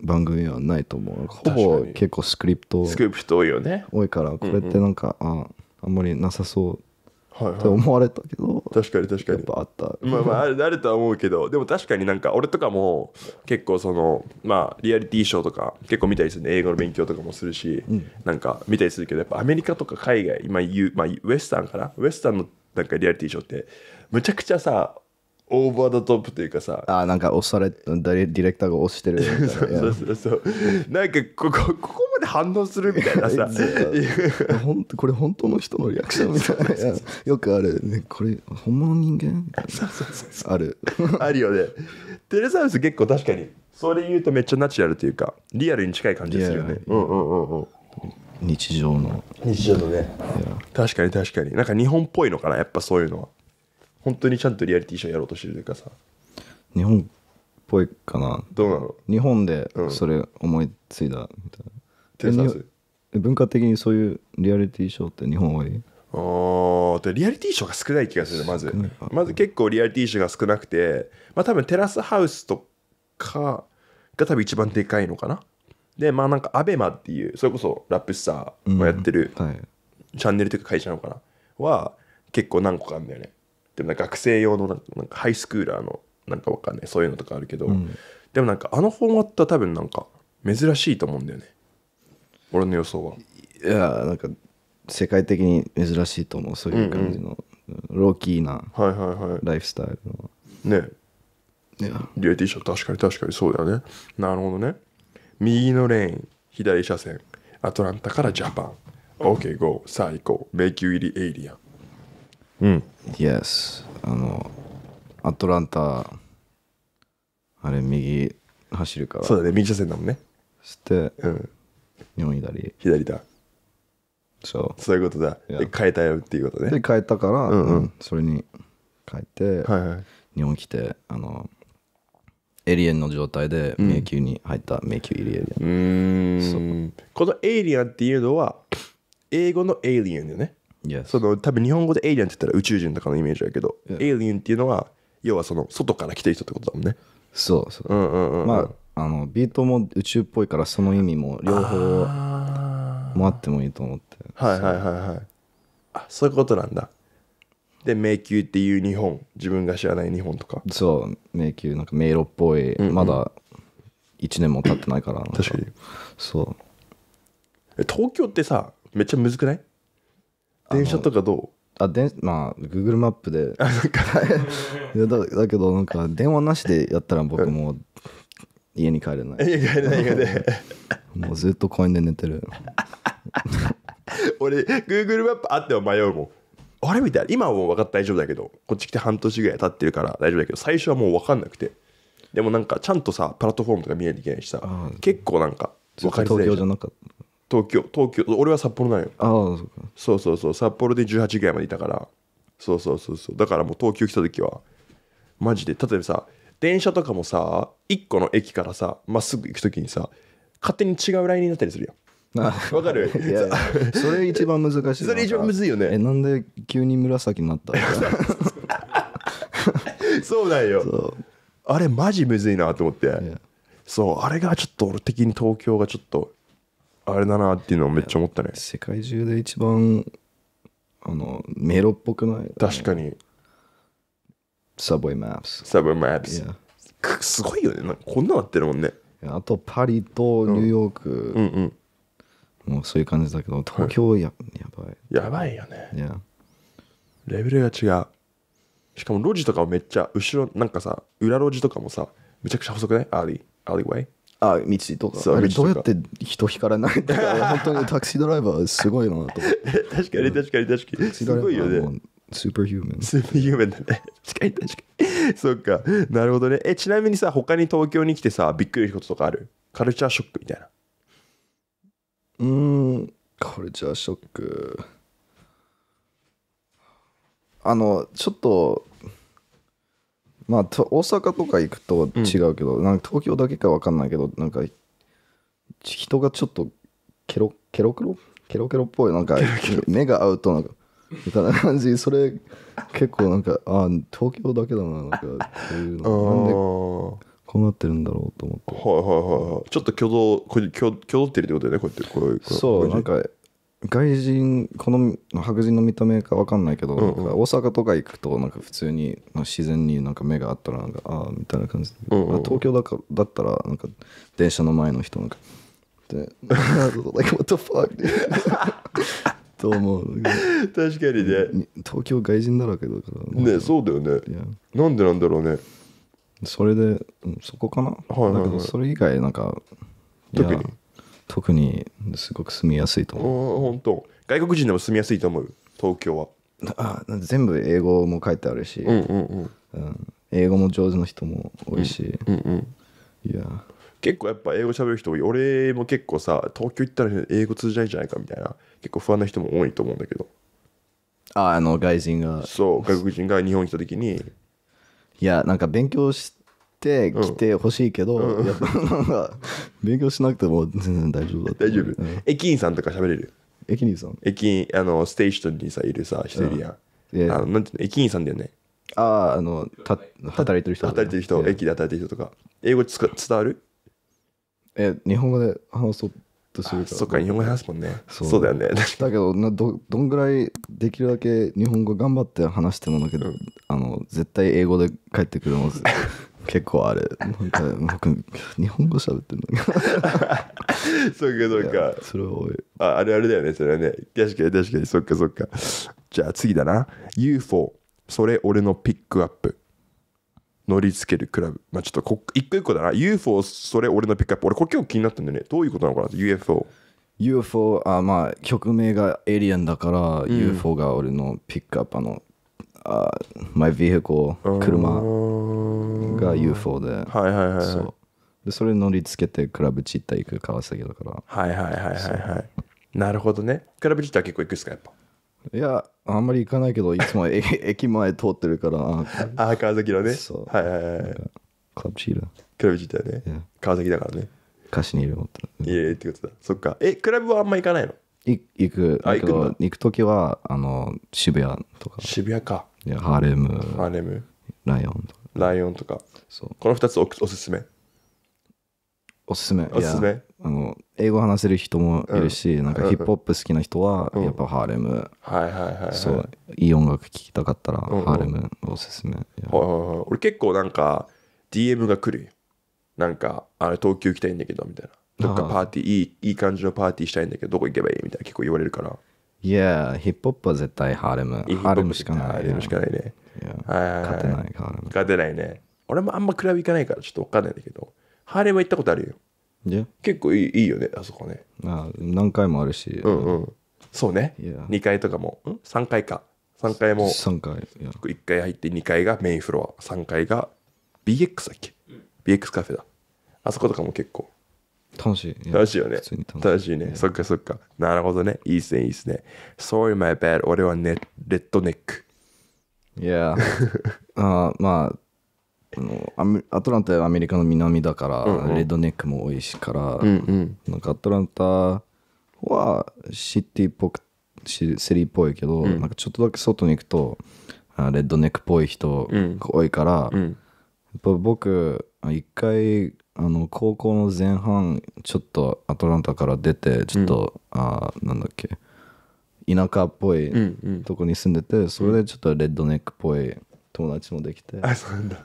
番組はないと思う、ほぼ結構スクリプト多い多いからこれってなんか、うんうん、ああんまりなさそうはいはい、思われたけど確かに確かにあったまあまああるとは思うけどでも確かになんか俺とかも結構そのまあリアリティーショーとか結構見たりする、ね、英語の勉強とかもするし、うん、なんか見たりするけどやっぱアメリカとか海外今言う、まあ、ウエスタンかなウエスタンのなんかリアリティーショーってむちゃくちゃさオーバードトップというかさあなんか押されディレクターが押してる そうそうそうなんかここここまで反応するみたいなさ本当これ本当の人のリアクションみたいなよくある、ね、これ本物の人間あるあるよねテレサウルス結構確かにそれ言うとめっちゃナチュラルというかリアルに近い感じですよね、日常の日常のね確かに確かになんか日本っぽいのかなやっぱそういうのは本当にちゃんとリアリティショーやろうとしてるというかさ日本っぽいかなどうなの日本でうんそれ思いついたみたいなテレえ文化的にそういうリアリティショーって日本多いああ、でリアリティショーが少ない気がするまずまず結構リアリティショーが少なくてまあ多分テラスハウスとかが多分一番でかいのかなでまあなんかアベマっていうそれこそラップスターをやってる、はいチャンネルというか会社なのかなは結構何個かあるんだよねでも学生用のなんかハイスクーラーのなんかわかんないそういうのとかあるけど、うん、でもなんかあのフォーマットは多分なんか珍しいと思うんだよね俺の予想はいやなんか世界的に珍しいと思うそういう感じの、うんうん、ローキーなライフスタイルの、はいはいはい、ねえリアティション確かに確かにそうだよねなるほどね右のレーン左車線アトランタからジャパン OKGO、okay, さあ行こう迷宮入りエイリアンうん。Yes. あの、アトランタ、あれ、右走るから。そうだね、右車線だもんね。して、うん。日本左。左だ。そう。そういうことだ。で、変えたよっていうことね。で、変えたから、うん、うんうん、それに変えて、はいはい、日本来て、あの、エイリアンの状態で迷宮に入った、迷宮入りエイリアンこのエイリアンっていうのは英語のエイリアンだよねその多分日本語でエイリアンって言ったら宇宙人とかのイメージだけど、エイリアンっていうのは要はその外から来てる人ってことだもんねそうそう,、うんうんうんまああのビートも宇宙っぽいからその意味も両方もあってもいいと思ってはいはいはいはいあそういうことなんだで迷宮っていう日本自分が知らない日本とかそう迷宮なんか迷路っぽい、うんうん、まだ1年も経ってないから確かにそう東京ってさめっちゃむずくない電車とかどうあでまあ Google マップでいやだだけどなんか電話なしでやったら僕もう家に帰れない家帰れないよで。もうずっと公園で寝てる俺 Google マップあっても迷うもんあれみたいな今はもう分かった大丈夫だけどこっち来て半年ぐらい経ってるから大丈夫だけど最初はもう分かんなくてでもなんかちゃんとさプラットフォームとか見ないといけないしさ結構なんか分かりづらい東京じゃなかった東京東京俺は札幌なんよああそうかそうそうそう札幌で18ぐらいまでいたからそうそうそうそうだからもう東京来た時はマジで例えばさ電車とかもさ1個の駅からさまっすぐ行く時にさ勝手に違うラインになったりするよわかるいやいやそれ一番難しいそれ一番むずいよねえなんで急に紫になった そうなんよあれマジむずいなと思ってそうあれがちょっと俺的に東京がちょっとあれだなっていうのをめっちゃ思ったね世界中で一番あのメロっぽくない確かにサブウェイマップスサブウェイマップスすごいよねなんかこんななってるもんねあとパリとニューヨーク、うん、うんうんもうそういう感じだけど東京や,、やばいやばいよね、y e レベルが違うしかも路地とかもめっちゃ後ろなんかさ裏路地とかもさめちゃくちゃ細くないアーリーアーリーウェイあ道とかあれどうやって人引からないだか本当にタクシードライバーすごいなと思って確かに確かに確かにすごいよねスーパーヒューマンスーパーヒューマンだね 確かに確かに そっかなるほどねえちなみにさ他に東京に来てさびっくりしたこととかあるカルチャーショックみたいなうんカルチャーショックあのちょっとまあ、大阪とか行くと違うけど、うん、なんか東京だけか分かんないけど、なんか、人がちょっとケロ、ケロケロケロケロっぽい、なんか、目が合うと、なんか、みたいな感じ、それ、結構なんか、ああ、東京だけだな、なんか、いうの。で、こうなってるんだろうと思って。はいはいはいはい。ちょっと挙動、挙動ってるってことだよね、こうやって。こういうそう、なんか、外人この白人の見た目か分かんないけど、うんうん、大阪とか行くとなんか普通に自然になんか目があったらなんかああみたいな感じうんうん、東京だかだったらなんか電車の前の人なんかで「like what the fuck」と思う確かにね東京外人だらけだからねそうだよね、y なんでなんだろうねそれでそこかな、はいはいはい、だけどそれ以外なんか特に特にすごく住みやすいと思う本当外国人でも住みやすいと思う東京はあ全部英語も書いてあるし、うんうんうんうん、英語も上手な人も多いし、うんうんうん、いや結構やっぱ英語喋る人多い俺も結構さ東京行ったら英語通じないんじゃないかみたいな結構不安な人も多いと思うんだけどああの外人がそう外国人が日本来た時にいやなんか勉強して来てほしいけど、うんやっぱ勉強しなくても全然大丈夫だって大丈夫、うん駅員さんとか喋れる駅員さん駅員あのステーションにさいるさ一人やん、ええあのなんていうの駅員さんだよねあああのた働いてる人働いてる人、え駅で働いてる人とか英語つか伝わるえ日本語で話そうとするからそっか日本語で話すもんねそそうだよねだけどなどどんぐらいできるだけ日本語頑張って話してもだけど、あの絶対英語で帰ってくるの結構あるなんか 僕日本語喋ってるのに そうかそうかそれは多いああれあれだよねそれはね確かに確かにそっかそっかじゃあ次だな UFO それ俺のピックアップ乗りつけるクラブまあちょっとこ一個一個だな UFO それ俺のピックアップ俺これ今日気になったんだよねどういうことなのかな UFO UFO あまあ曲名がエイリアンだから、うん、UFO が俺のピックアップのあ my vehicle 車が UFO で、はいはいはい、はい、でそれ乗りつけてクラブチッタ行く川崎だからはいはいはいはいはいなるほどねクラブチッタ結構行くっすかやっぱいやあんまり行かないけどいつも駅前通ってるからああ川崎のねそうはいはいはいクラブチッタクラブチッタね、川崎だからね歌詞にいる持っていえってことだそっかえクラブはあんま行かないのい行くあ行くんだ行く時はあの渋谷とか渋谷かいやハーレムハーレムライオンとかライオンとかそうこの2つおおすすめおすすめおすすめあの英語話せる人もいるし、なんかヒップホップ好きな人はやっぱハーレム、はいはいはい、はい、そういい音楽聴きたかったらハーレムおすすめ、いはいはいはい俺結構なんか DM が来るなんかあれ東京行きたいんだけどみたいなどっかパーティー、いいいい感じのパーティーしたいんだけど、どこ行けばいいみたいな結構言われるから。いや、ヒップホップは絶対ハーレム。ハーレムしかない。ハーレムしかないね。勝てない、ハーレム。勝てないね。俺もあんまクラブ行かないからちょっとわかんないんだけど、ハーレム行ったことあるよ。結構いいいいよね、あそこね。あ何回もあるし。うんうん。そうね。2回とかも、ん ?3 階か。3回も。3階。1階入って2回がメインフロア。3回が BX だっけ ?BX カフェだ。あそことかも結構。楽しい。楽しいよね。楽しいね。そっかそっか。なるほどね。いいっすね、いいっすね。Sorry, my bad. 俺はね、レッドネック。いや、あまあ、あのアアトランタはアメリカの南だから、うんうん、レッドネックも多いしから、うんうん、なんかアトランタはシティっぽくシセリっぽいけど、うん、なんかちょっとだけ外に行くとあレッドネックっぽい人が多いから、うんうん、やっぱ僕一回あの高校の前半ちょっとアトランタから出てちょっと、うん、あなんだっけ田舎っぽいとこに住んでて、うんうん、それでちょっとレッドネックっぽい友達もできて、あそうなんだ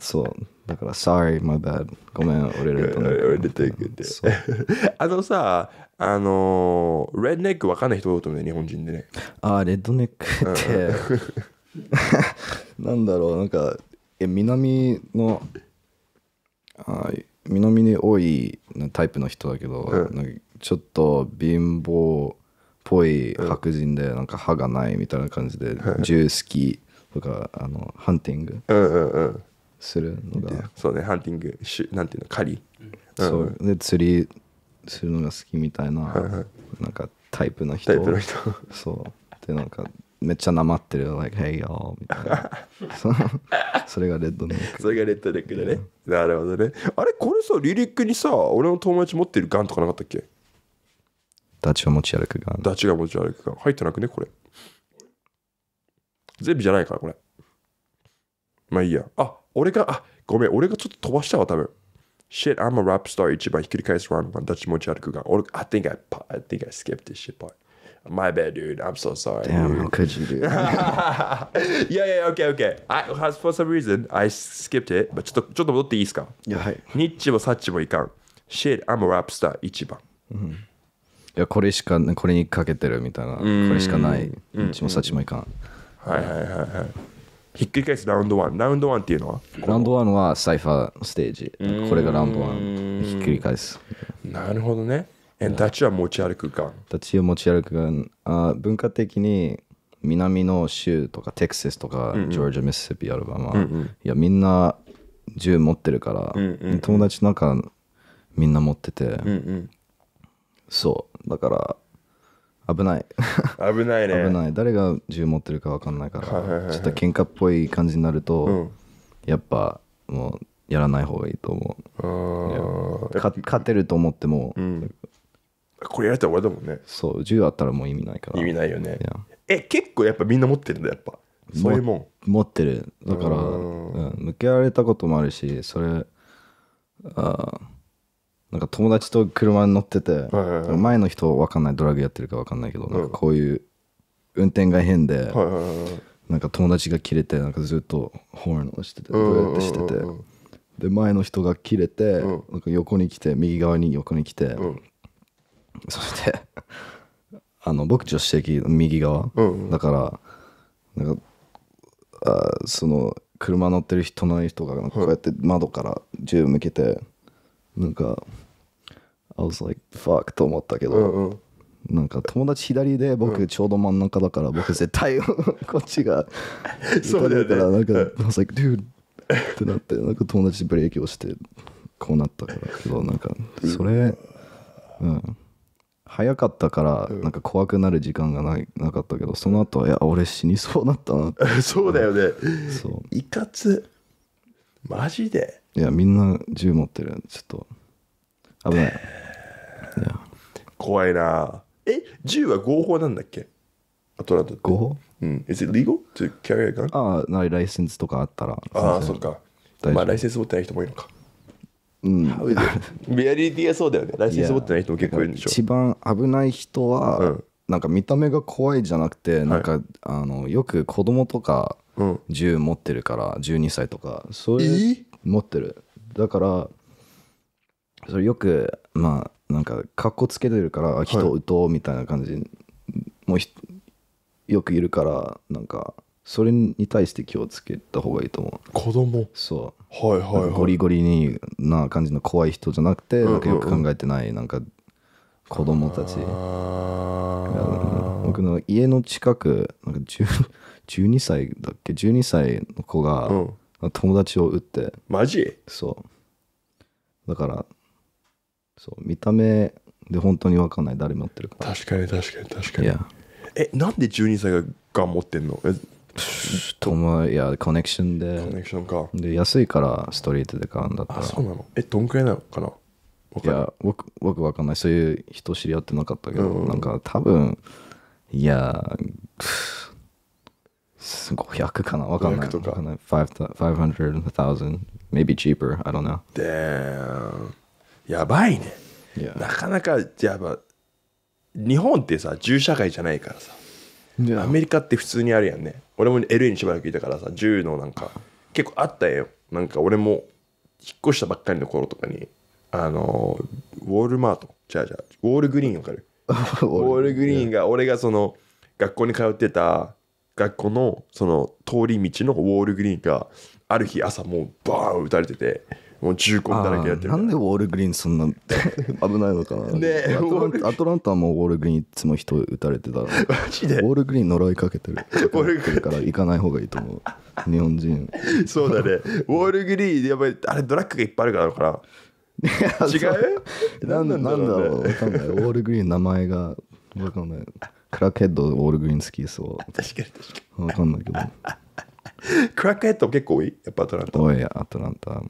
そうだから「Sorry my bad ごめん俺レッドネック」俺レッドネックって あのさあのレッドネック分かんない人多いと思うね日本人でねああレッドネックって、なんだろうなんかえ南のあ身の身多いタイプの人だけど、うん、ちょっと貧乏っぽい白人でなんか歯がないみたいな感じで、うん、ジュースキとかあのハンティングするのが、うんうんうん、そうねハンティングしなんていうの狩り、そう、で釣りするのが好きみたいな、はいはい、なんかタイプの人そうでなんかめっちゃなまってる「like hey みたいな それがレッドネックそれがレッドネックだね、yeah. なるほどねあれこれさリリックにさ俺の友達持ってるガンとかなかったっけダチが持ち歩くガンダチが持ち歩くガン入ってなくねこれ全部じゃないからこれまあいいやあ俺があごめん俺がちょっと飛ばしたわ多分 Shit, I'm a rap star 一番ひっくり返すランガン、ダチ持ち歩くガン。俺、I think I, I think I skipped this shit part. My bad, dude. I'm so sorry. Damn, dude. how could you, d u yeah, yeah, okay, okay. I, for some reason, I skipped it. ちょっと、ちょっと戻っていいですかいや、はい。ニッチもサッチもいかん。Shit, I'm a rap star 一番。うん、いや、これしか、これにかけてるみたいな。これしかない。ニッもサッもいかん。はいはいはいはい。ひっくり返すラウンドワン。ラウンドワンっていうのはラウンドワンはサイファーステージ。これがラウンドワン。ひっくり返す。なるほどね。え立ちは持ち歩くが立ちを持ち歩くがあ文化的に南の州とかテキサスとか、ジョージア、ミシシッピ、アルバマ、うんうん、いやみんな銃持ってるから、うんうん友達なんかみんな持ってて、うんうん、そうだから危ない危ないね 危ない誰が銃持ってるか分かんないから、はいちょっと喧嘩っぽい感じになると、うん、やっぱもうやらない方がいいと思う勝てると思っても、うん、これやれたら終わりだもんねそう銃あったらもう意味ないから意味ないよねいえ結構やっぱみんな持ってるんだやっぱそういうもん持ってるだから、うんうん、向けられたこともあるしそれあなんか友達と車に乗ってて、はいはい、前の人分かんないドラッグやってるか分かんないけど、うん、なんかこういう運転が変で、はいはいはい、なんか友達が切れてなんかずっとホーンをしててブーってしてて、で前の人が切れて、うん、なんか横に来て右側に横に来て、うん そしてあの僕助手席の右側、うんうんだからなんかあその車乗ってる人の人がなんかこうやって窓から銃向けてなんか I was like fuck と思ったけど、うんうんなんか友達左で僕ちょうど真ん中だから 僕絶対 こっちがそうだからなんか I was like dude」ってなってなんか友達ブレーキをしてこうなったからけどなんかそれうん早かったからなんか怖くなる時間がないなかったけどその後はいや俺死にそうだったなって そうだよねそういかつマジでいやみんな銃持ってるちょっと危ないいや怖いなえ銃は合法なんだっけアトランタ合法うん Is it legal to carry a gun? ああライセンスとかあったらああそっかまあライセンス持ってない人もいるのかうん、メアリティはそうだよねライセンス持ってない人も結構いるんでしょ一番危ない人は、うん、なんか見た目が怖いじゃなくて、はい、なんかあのよく子供とか銃持ってるから12歳とかそういう持ってるだからそれよくまあなんか格好つけてるから人を撃とうみたいな感じ、はい、もうよくいるからなんかそれに対して気をつけた方がいいと思う子供そうはいはい、はい、ゴリゴリにな感じの怖い人じゃなくて、うんうんなんかよく考えてないなんか子供たち僕の家の近くなんか12歳だっけ12歳の子が、うん、友達を打ってマジそうだからそう見た目で本当に分かんない誰持ってるか確かに確かに確かにえなんで12歳がガン持ってんの友いやコネクションでコネクションかで安いからストリートで買うんだったらあそうなのえどんくらいなのかないや僕僕わかんないそういう人知り合ってなかったけど、うんうん、なんか多分いや500かなわかんない。500とか。500、1000、maybe cheaper, I don't know. でやばいね。Yeah. なかなか、やば、日本ってさ、銃社会じゃないからさ。Yeah. アメリカって普通にあるやんね。俺も LA にしばらくいたからさ銃のなんか結構あったよなんか俺も引っ越したばっかりの頃とかにあのウォールマートじゃあじゃあウォールグリーンわかる ウォールグリーンが俺がその学校に通ってた学校のその通り道のウォールグリーンがある日朝もうバーン撃たれててもう重工だらけやってるなんでウォールグリーンそんな 危ないのかなねアトランタもウォールグリーンいつも人打たれてたマジでウォールグリーン呪いかけてるウォールグリーンから行かない方がいいと思う日本人そうだねウォールグリーンやっぱりあれドラッグがいっぱいあるからかな違うなんなんだろう、ね、分かんないウォールグリーン名前が分かんないクラケッドウォールグリーン好きそう確かに確かに分かんないけど クラックヘッド結構多いやっぱアトランタ。多い、アトランタ。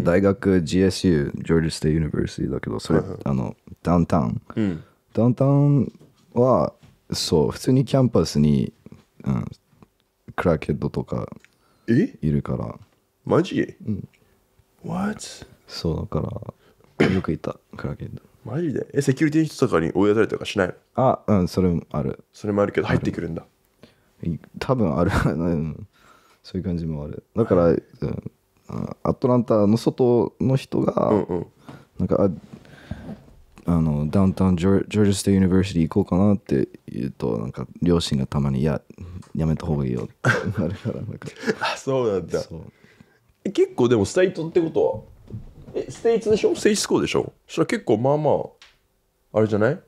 大学 GSU、ジョージステイユニバーシティだけど、それ、はあの、ダウンタウン、うん。ダウンタウンは、そう、普通にキャンパスに、うん、クラックヘッドとかいるから。マジ、うん、?What? そうだから、よくいた、クラックヘッド。マジでえ、セキュリティの人とかに追い出されたりとかしないあ、うん、それもある。それもあるけど、入ってくるんだ。多分ある。そういう感じもあるだから、うん、アトランタの外の人が、うんうん、なんかあのダウンタウンジョージステイ・ユニバーシティ行こうかなって言うとなんか両親がたまに「ややめた方がいいよ」ってなるからなんかあそうなんだ結構でもステイトってことはえステイツでしょステイツ校でしょそれ結構まあまああれじゃない、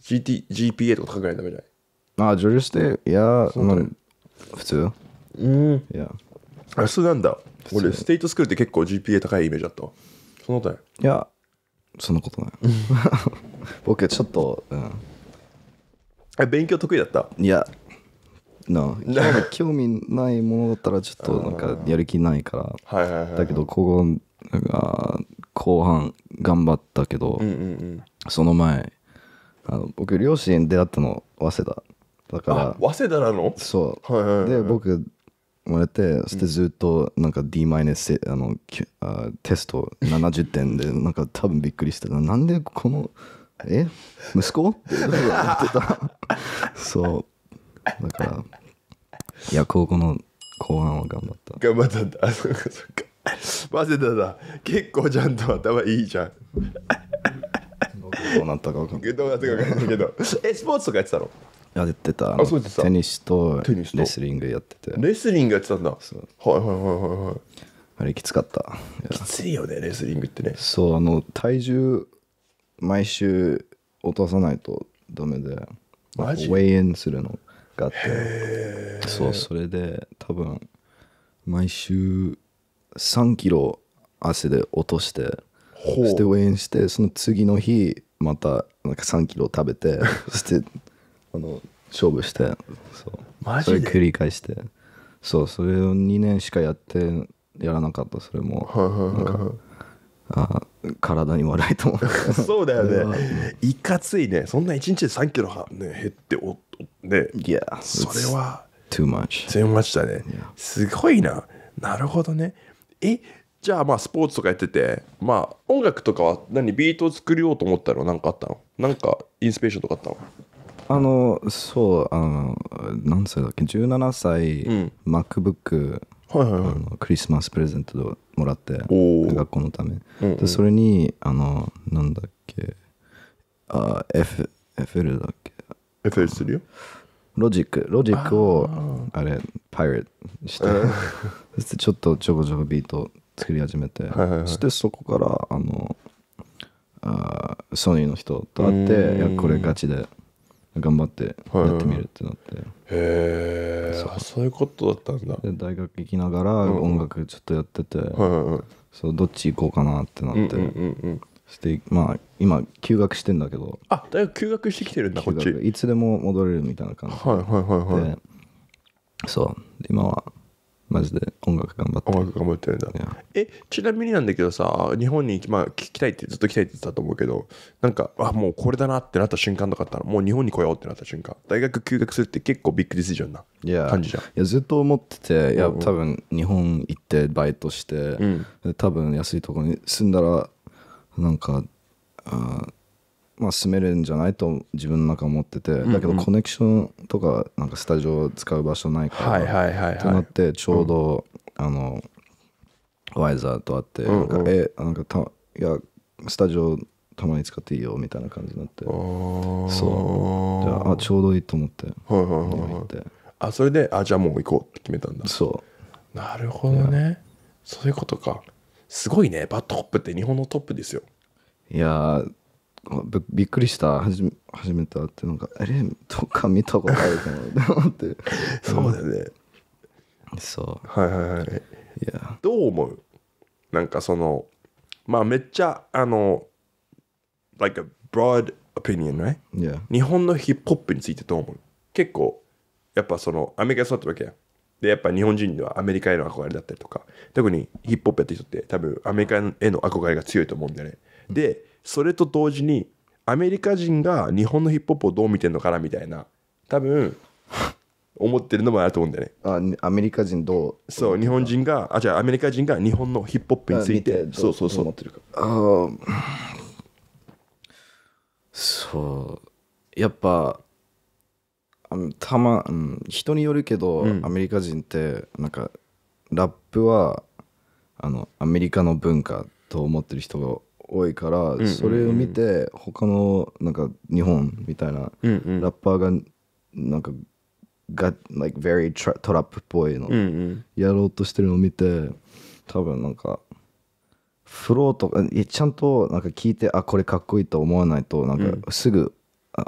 GT、?GPA とか書かないとダメじゃないあジョージステイいや、まあ、普通うんいやあそうなんだ俺ステイトスクールって結構 GPA 高いイメージだったそのこといやそんなことない 僕ちょっと、うん、え勉強得意だったいやな興味ないものだったらちょっとなんかやる気ないから、はいはい、だけどここ後半頑張ったけど、うんうんうん、その前あの僕両親出会ったの早稲田だから早稲田なのそう、はいはいはい、で僕もらってそしてずっとなんか D マイナステスト70点でなんか多分びっくりしてたなんでこのえ息子って言ってた そうだからいや高校の後半は頑張った頑張ったんだあそっかそっかマジただ結構ちゃんと頭いいじゃんどうなったか分かんないどうなったか分かんないけどえスポーツとかやってたのやってたあそうですてテニスとレスリングやっててレスリングやってたんだはいはいはいはいはいあれきつかったきついよねレスリングってねそうあの体重毎週落とさないとダメでマジウェイインするのがあってそうそれで多分毎週3キロ汗で落としてそしてウェインしてその次の日またなんか3キロ食べてそしてあの勝負してそうマジでそれ繰り返してそうそれを2年しかやってやらなかったそれもはいはいははあ体に悪いと思う そうだよね いかついねそんな1日で3キロは、ね、減っておねいや、それは too much too much だね、yeah. すごいななるほどねえじゃあまあスポーツとかやっててまあ音楽とかは何ビートを作りようと思ったの何かあったのなんかインスピレーションとかあったのあのそうあの何歳だっけ17歳、うん、MacBook はいはいクリスマスプレゼントをもらって学校のため、でそれにあのなんだっけあ F FL だっけ FL するよロジックロジックをあれパイレットして そしてちょっとちょこちょこビート作り始めて、はいはいそしてそこからあのあソニーの人と会ってやこれガチで頑張ってやってみるってなって、はい、へえそういうことだったんだ大学行きながら音楽ちょっとやってて、そうどっち行こうかなってなって、してまあ今休学してんだけどあ大学休学してきてるんだこっちいつでも戻れるみたいな感じはいはいはいはいそう今はマジで音楽頑張って音楽頑張ってるんだえちなみになんだけどさ日本に、まあ、聞きたいってずっと来たいって言ってたと思うけどなんかあもうこれだなってなった瞬間とかあったらもう日本に来ようってなった瞬間大学休学するって結構ビッグディシジョンな感じじゃんいやずっと思ってていや、多分日本行ってバイトして、うん、多分安いとこに住んだらなんかあまあ、住めるんじゃないと自分の中思っててだけどコネクションとかなんかスタジオ使う場所ないからってなってちょうど、あのワイザーと会って「なんかえなんかたいやスタジオたまに使っていいよ」みたいな感じになってそうじゃあちょうどいいと思って、はいはいはい、あそれであじゃあもう行こうって決めたんだそうなるほどねそういうことかすごいねバットホップって日本のトップですよいやびっくりした初め初めて会ってなんかあれどっか見たことあるかなと思って そうだよね、そうはいはいはいいやどう思うなんかそのまあめっちゃあの like a broad opinion right、yeah. 日本のヒップホップについてどう思う結構やっぱそのアメリカに育ったわけやでやっぱ日本人にはアメリカへの憧れだったりとか特にヒップホップやってる人って多分アメリカへの憧れが強いと思うんだよね、うん、でそれと同時にアメリカ人が日本のヒップホップをどう見てるのかなみたいな多分思ってるのもあると思うんだよねあアメリカ人どうそう日本人があじゃあアメリカ人が日本のヒップホップについてそうそうそう思ってるかあそうやっぱたま、うん、人によるけど、うん、アメリカ人ってなんかラップはあのアメリカの文化と思ってる人が多いから、それを見て他のなんか日本みたいなラッパーがなんかが、like、very トラップっぽいの、やろうとしてるのを見て多分なんかフローとかちゃんとなんか聞いてあこれかっこいいと思わないとなんかすぐ、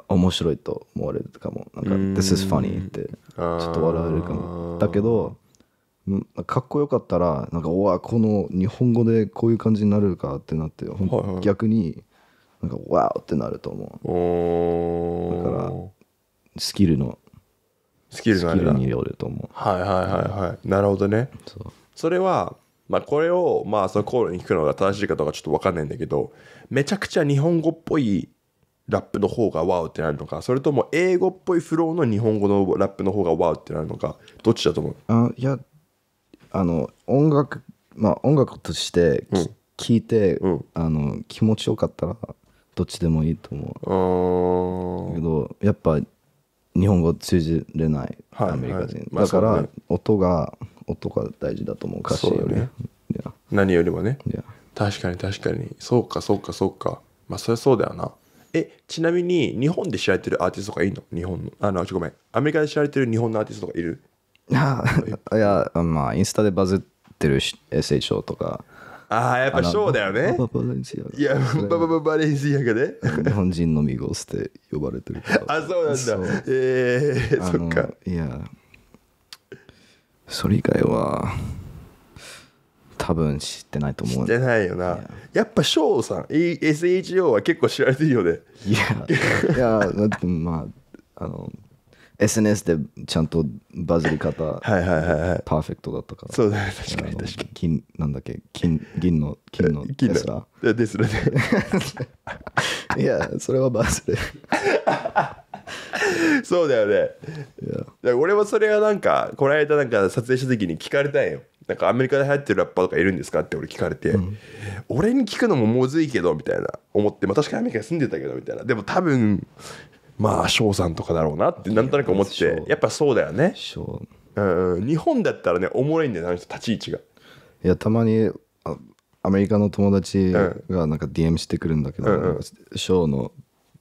面白いと思われるかもなんか「This is funny」ってちょっと笑われるかもだけどかっこよかったらなんかおわこの日本語でこういう感じになれるかってなって、はいはい、逆になんかわーってなると思うだからスキルのスキルのスキルによると思うはいはいはいはいなるほどねそれはまあこれをまあそのコールに聞くのが正しいかとかちょっと分かんないんだけどめちゃくちゃ日本語っぽいラップの方がワウってなるのかそれとも英語っぽいフローの日本語のラップの方がワウってなるのかどっちだと思うあいやあの音楽まあ音楽として聴、うん、いて、うん、あの気持ちよかったらどっちでもいいと思うけどやっぱ日本語通じれないアメリカ人、はいだから、まあね、音が音が大事だと思う歌詞より、ね、何よりもね確かに確かにそうかそうかそうかまあそりゃそうだよなえちなみに日本で知られてるアーティストがいいの日本のあのごめんアメリカで知られてる日本のアーティストがいる いやまあインスタでバズってる SH ショーとかああやっぱショーだよねバババレンシアいやババババレンシアがね日本人のミゴスって呼ばれてるあそうなんだええそっかいやそれ以外は多分知ってないと思う知ってないよなやっぱーさん SHO は結構知られてるよねいやいやまああの SNS でちゃんとバズり方、はいはいはいはい、パーフェクトだったから。そうだね、確かに確かに。金、なんだっけ、金、銀の、金の 金ですの、で いや、それはバズる。そうだよね。俺はそれはなんか、この間なんか撮影した時に聞かれたんよ。なんかアメリカで流行ってるラッパーとかいるんですかって俺聞かれて、うん、俺に聞くのもむずいけどみたいな思って、まあ、確かにアメリカに住んでたけどみたいなでも多分まあ翔さんとかだろうなってなんとなく思ってやっぱそうだよねうん日本だったらねおもろいんだよあの人立ち位置がいやたまにアメリカの友達がなんか DM してくるんだけど、ううん、ショの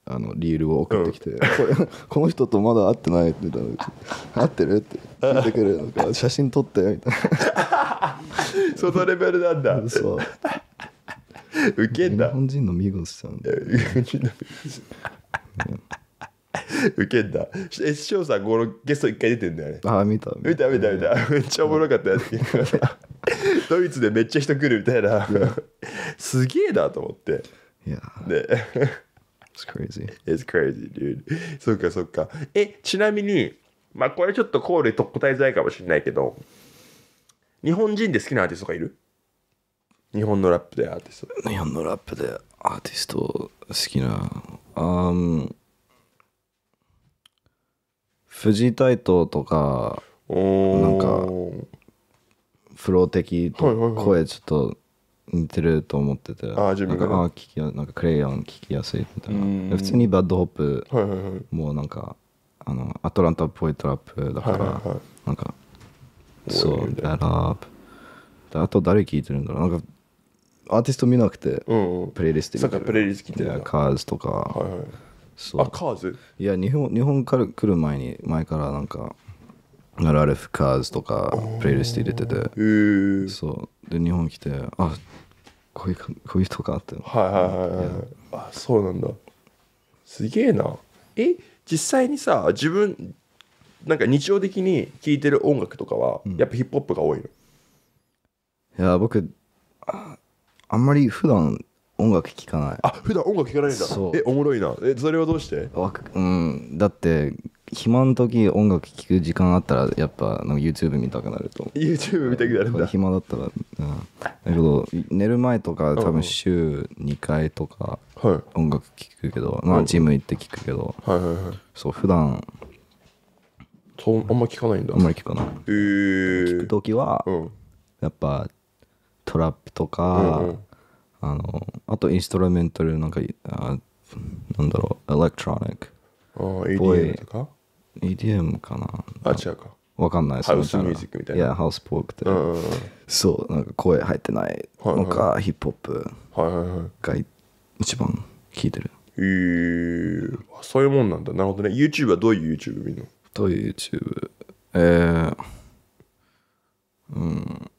あのリールを送ってきて、うん、この人とまだ会ってないって言ったら会ってるって聞いてくれるなんか 写真撮ってみたいな そのレベルなんだそうウケんだ日本人のミゴスさん日本人のミゴス受 けんだ。え、しょうさん、このゲスト一回出てんだよね。ああ、見た。見た、見た、見た。めっちゃおもろかったやつ。ドイツでめっちゃ人来るみたいな。すげえなと思って。いや。で。It's crazy. It's crazy, dude. そっかそっか。え、ちなみに、まあこれちょっとコールと答えづらいかもしれないけど、日本人で好きなアーティストがいる日本のラップでアーティスト。日本のラップでアーティスト好きな。うん。藤井太斗とかなんかフロー的と声ちょっと似てると思ってて、はいはい、あ自分があ聞きやなんかクレヨン聞きやすいみたいな普通にバッドホップ、もうなんかあのアトランタっぽいトラップだから、はいはい、なんかそうだラップあと誰聞いてるんだろうなんかアーティスト見なくて、うんうん、プレイリスト見てるプレイリスト聞いてるカーズとか、はいはいそうあカーズいや日本日本から来る前に前からなんかラルフ・カーズとかプレイリスト入れててそうで日本来てあこういうこういう人かってはいはいはいはい、あそうなんだすげえなえ実際にさ自分なんか日常的に聴いてる音楽とかは、うん、やっぱヒップホップが多いのいや僕あんまり普段音楽聴かないあ普段音楽聴かないんだそうえおもろいなえそれはどうしてわくうんだって暇の時音楽聴く時間あったらやっぱ YouTube 見たくなると YouTube 見たくなるんだ暇だったら、うん、だけど寝る前とか多分週2回とか音楽聴くけど、まあジム行って聴くけど、はいはいはいそう普段そうあんま聞かないんだあんまり聞かないへえー、聞く時は、やっぱトラップとか、あのあとインストラメンタルなんかあなんだろうエレクトロニックああ EDM とか EDM かなあ違うかわかんないハウスミュージックみたいな。いや、ハウスっぽくて。そう、なんか声入ってないのか、はいはい、ヒップホップが一番聴いてる。いえー、そういうもんなんだ。なるほどね。YouTube はどういう YouTube 見るのどういう YouTube? えー、うん。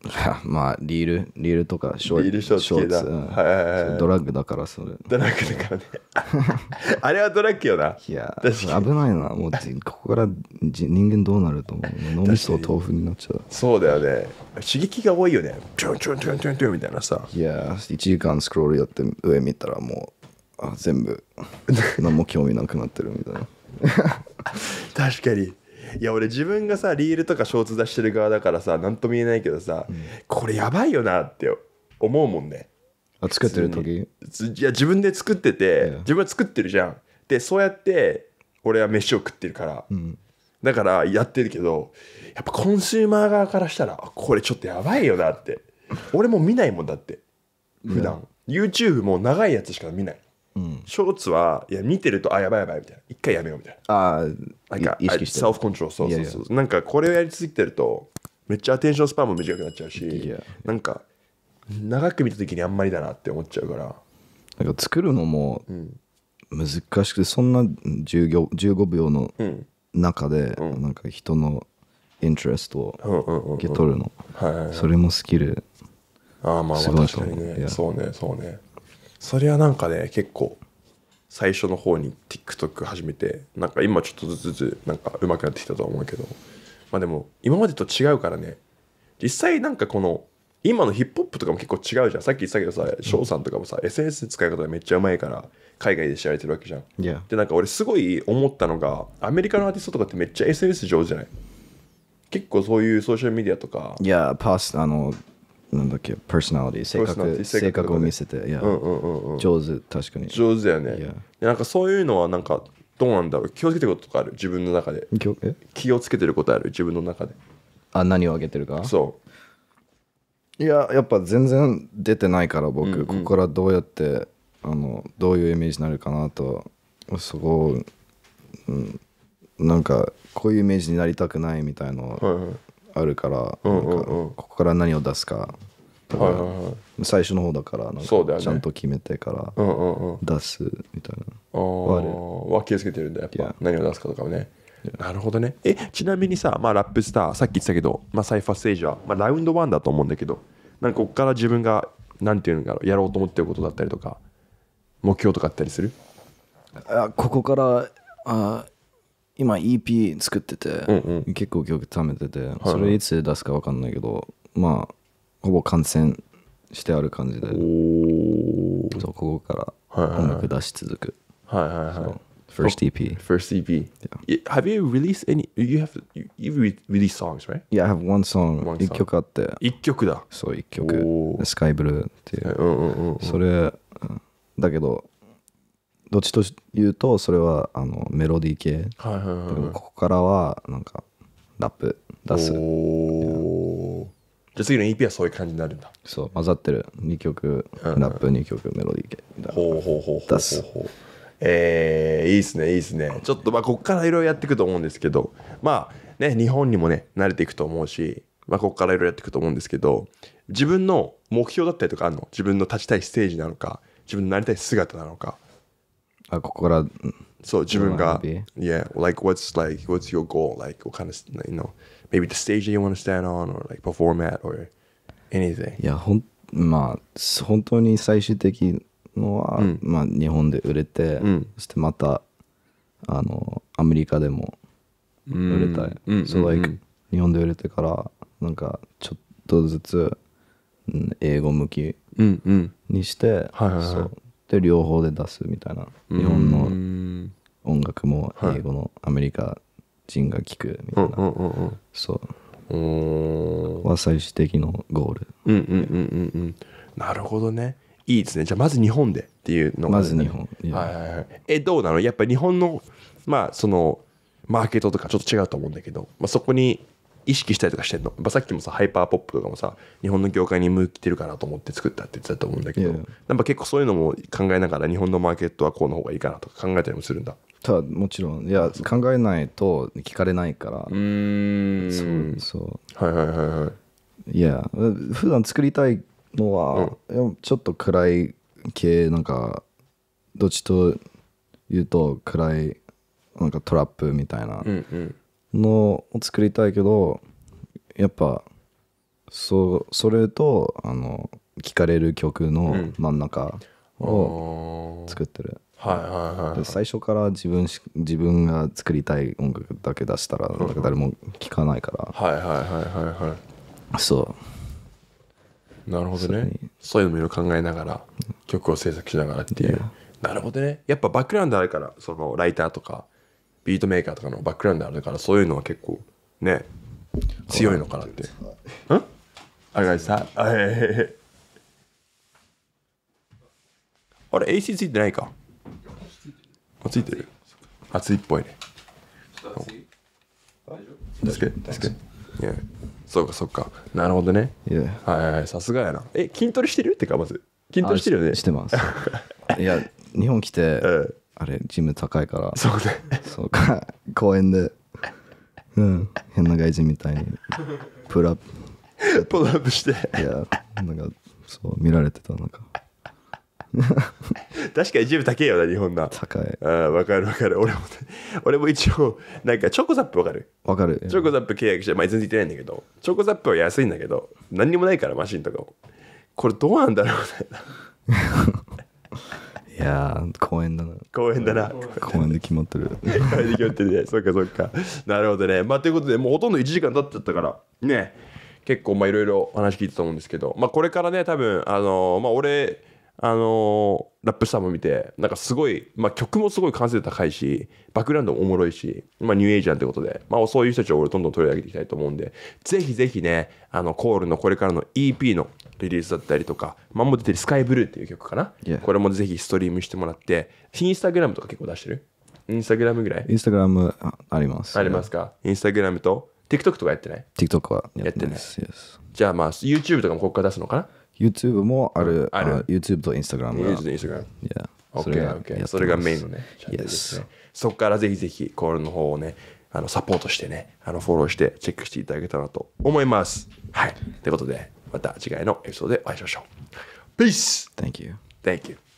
まあリールリールとかショーリールショーツ、うんはい、ドラッグだからそれドラッグだからね あれはドラッグよないや危ないなもうここから人間どうなると思う 脳みそ豆腐になっちゃうそうだよね刺激が多いよねチュンチュンチュンチュンチュンみたいなさいや1時間スクロールやって上見たらもうあ全部何も興味なくなってるみたいな確かにいや俺自分がさリールとかショーツ出してる側だからさ何とも言えないけどさ、うん、これやばいよなって思うもんねあ作ってる時いや自分で作ってて自分は作ってるじゃんでそうやって俺は飯を食ってるから、うん、だからやってるけどやっぱコンシューマー側からしたらこれちょっとやばいよなって俺も見ないもんだって普段、ん、YouTube も長いやつしか見ないショーツはいや見てるとあやばいやばいみたいな一回やめようみたいなああなんか意識してセルフコントロールそうそうそうなんかこれをやり続けてるとめっちゃアテンションスパンも短くなっちゃうしなんか長く見た時にあんまりだなって思っちゃうからなんか作るのも難しくてそんな15秒の中でなんか人のインテレストを受け取るのそれもスキルああまあ確かにねそうねそうねそれはなんかね結構最初の方に TikTok 始めてなんか今ちょっとずつなんか上手くなってきたとは思うけどまあでも今までと違うからね実際なんかこの今のヒップホップとかも結構違うじゃんさっき言ったけどさ翔さんとかもさ、うん、SNS 使い方がめっちゃうまいから海外で知られてるわけじゃん、yeah. でなんか俺すごい思ったのがアメリカのアーティストとかってめっちゃ SNS 上手じゃない結構そういうソーシャルメディアとかいやパスあのなんだっけ、パーソナリティ、性格性格を見せて、いや、上手、確かに。上手だよね。なんかそういうのは、なんか、どうなんだろう、気をつけてることとかある、自分の中で。気をつけてることある、自分の中で。あ、何をあげてるかそう。いや、やっぱ全然出てないから、僕、うんうん、ここからどうやって、あの、どういうイメージになるかなと、そこい、うん、なんか、こういうイメージになりたくないみたいのはいはいあるから、ここから何を出すかか、最初の方だからなんか、ちゃんと決めてから出すみたいな、あ気をつけてるんだやっぱ、何を出すかとかねなるほどね。え、ちなみにさ、まあ、ラップスター、さっき言ってたけど、まあ、サイファーステージは、まあ、ラウンド1だと思うんだけど、なんかここから自分が、なんていうのかやろうと思ってることだったりとか、目標とかあったりするあここからあ今 EP 作ってて、うんうん、結構曲貯めてて、はい、それいつ出すか分かんないけどまあほぼ完成してある感じでそうここから音楽出し続くはいはいはい、First EP. First EP. Yeah. Have you released any? You have you, you re released songs, right? Yeah, I have one song. 一曲あって。一曲だ。そう、一曲。Sky Blue っていう。うんうんうん、うん。それ、だけど、どっちというとそれはあのメロディー系、はいはいはいここからはなんかラップ出すおじゃあ次の EP はそういう感じになるんだそう混ざってる2曲、ラップ2曲メロディー系みたいなほうほうほうほう出えー、いいっすねいいっすねちょっとまあここからいろいろやっていくと思うんですけどまあね日本にもね慣れていくと思うし、まあ、ここからいろいろやっていくと思うんですけど自分の目標だったりとかあるの自分の立ちたいステージなのか自分のなりたい姿なのかあここから So, 自分が yeah, like what's like what's your goal? Like what kind of you know maybe the stage that you want to stand on or like perform at or anything. いやほんまあ本当に最終的のは、うん、まあ日本で売れて、うん、そしてまたあのアメリカでも売れたい。うん、so like、うん、日本で売れてからなんかちょっとずつ、英語向きにして、うんうん、はいはいはい、そう。で両方で出すみたいな日本の音楽も英語のアメリカ人が聴くみたいなそうは最終的のゴールうんうんうんうんうんなるほどねいいですねじゃあまず日本でっていうのが、ね、まず日本はいはいはいえどうなのやっぱ日本のまあそのマーケットとかちょっと違うと思うんだけど、まあ、そこに意識したりとかしてんの。さっきもさ、ハイパーポップとかもさ、日本の業界に向いてるかなと思って作ったって言ってたと思うんだけど、なんか結構そういうのも考えながら日本のマーケットはこうの方がいいかなとか考えたりもするんだ。ただもちろんいや考えないと聞かれないからうんそうそうはいはいはいはいいや普段作りたいのは、うん、ちょっと暗い系なんかどっちというと暗いなんかトラップみたいな、うんうん、のを作りたいけどやっぱそそれとあの聴かれる曲の真ん中を作ってる、はいはいはい、最初から自分し自分が作りたい音楽だけ出したら誰も聴かないからはいはいはいはいはいそうなるほどねそういうのもいろいろ考えながら曲を制作しながらっていう、なるほどねやっぱバックグラウンドあるからそのライターとかビートメーカーとかのバックグラウンドあるからそういうのは結構ね強いのかなって。んあれがさ、あれ AC ついてないかあついてる熱いっぽいね。そうかそうか。なるほどね。はいはいさすがやな。え、筋トレしてるってか、まず。筋トレしてるよね。してます。いや、日本来て、あれジム高いからそうねそうか公園でうん変な外人みたいにプラップポップアップしていやなんかそう見られてたなんか 確かにジム高いよな日本な高い分かる分かる俺も俺も一応なんかチョコザップ分かるわかるチョコザップ契約して、まあ、全然行ってないんだけどチョコザップは安いんだけど何にもないからマシンとかもこれどうなんだろうみたいな いや公園だな公園だな公園で決まってる公園で決まってるね そっかそっかなるほどねまあということでもうほとんど1時間経っちゃったからね結構まあいろいろ話聞いてたと思うんですけどまあこれからね多分あのー、まあ俺あのー、ラップスターも見てなんかすごい、まあ、曲もすごい完成度高いしバックグラウンドもおもろいし、まあ、ニューエイジャーってことで、まあ、そういう人たちを俺どんどん取り上げていきたいと思うんでぜひぜひねあのコールのこれからの EP のリリースだったりとか、まあ、もう出てるスカイブルーっていう曲かな。Yeah. これもぜひストリームしてもらって、インスタグラムとか結構出してるインスタグラムぐらいインスタグラムあります。ありますか。インスタグラムと TikTok とかやってない ?TikTok はやってない。じゃあまあ YouTube とかもここから出すのかな ?YouTube もある。ある。YouTube と Instagram が。YouTube と Instagram。Yeah. OK, OK。それがメインのね。Yes. そこからぜひぜひコールの方をね、あのサポートしてね、あのフォローしてチェックしていただけたらと思います。はい。ということで、また次回のエピソードでお会いしましょう。Peace! Thank you. Thank you.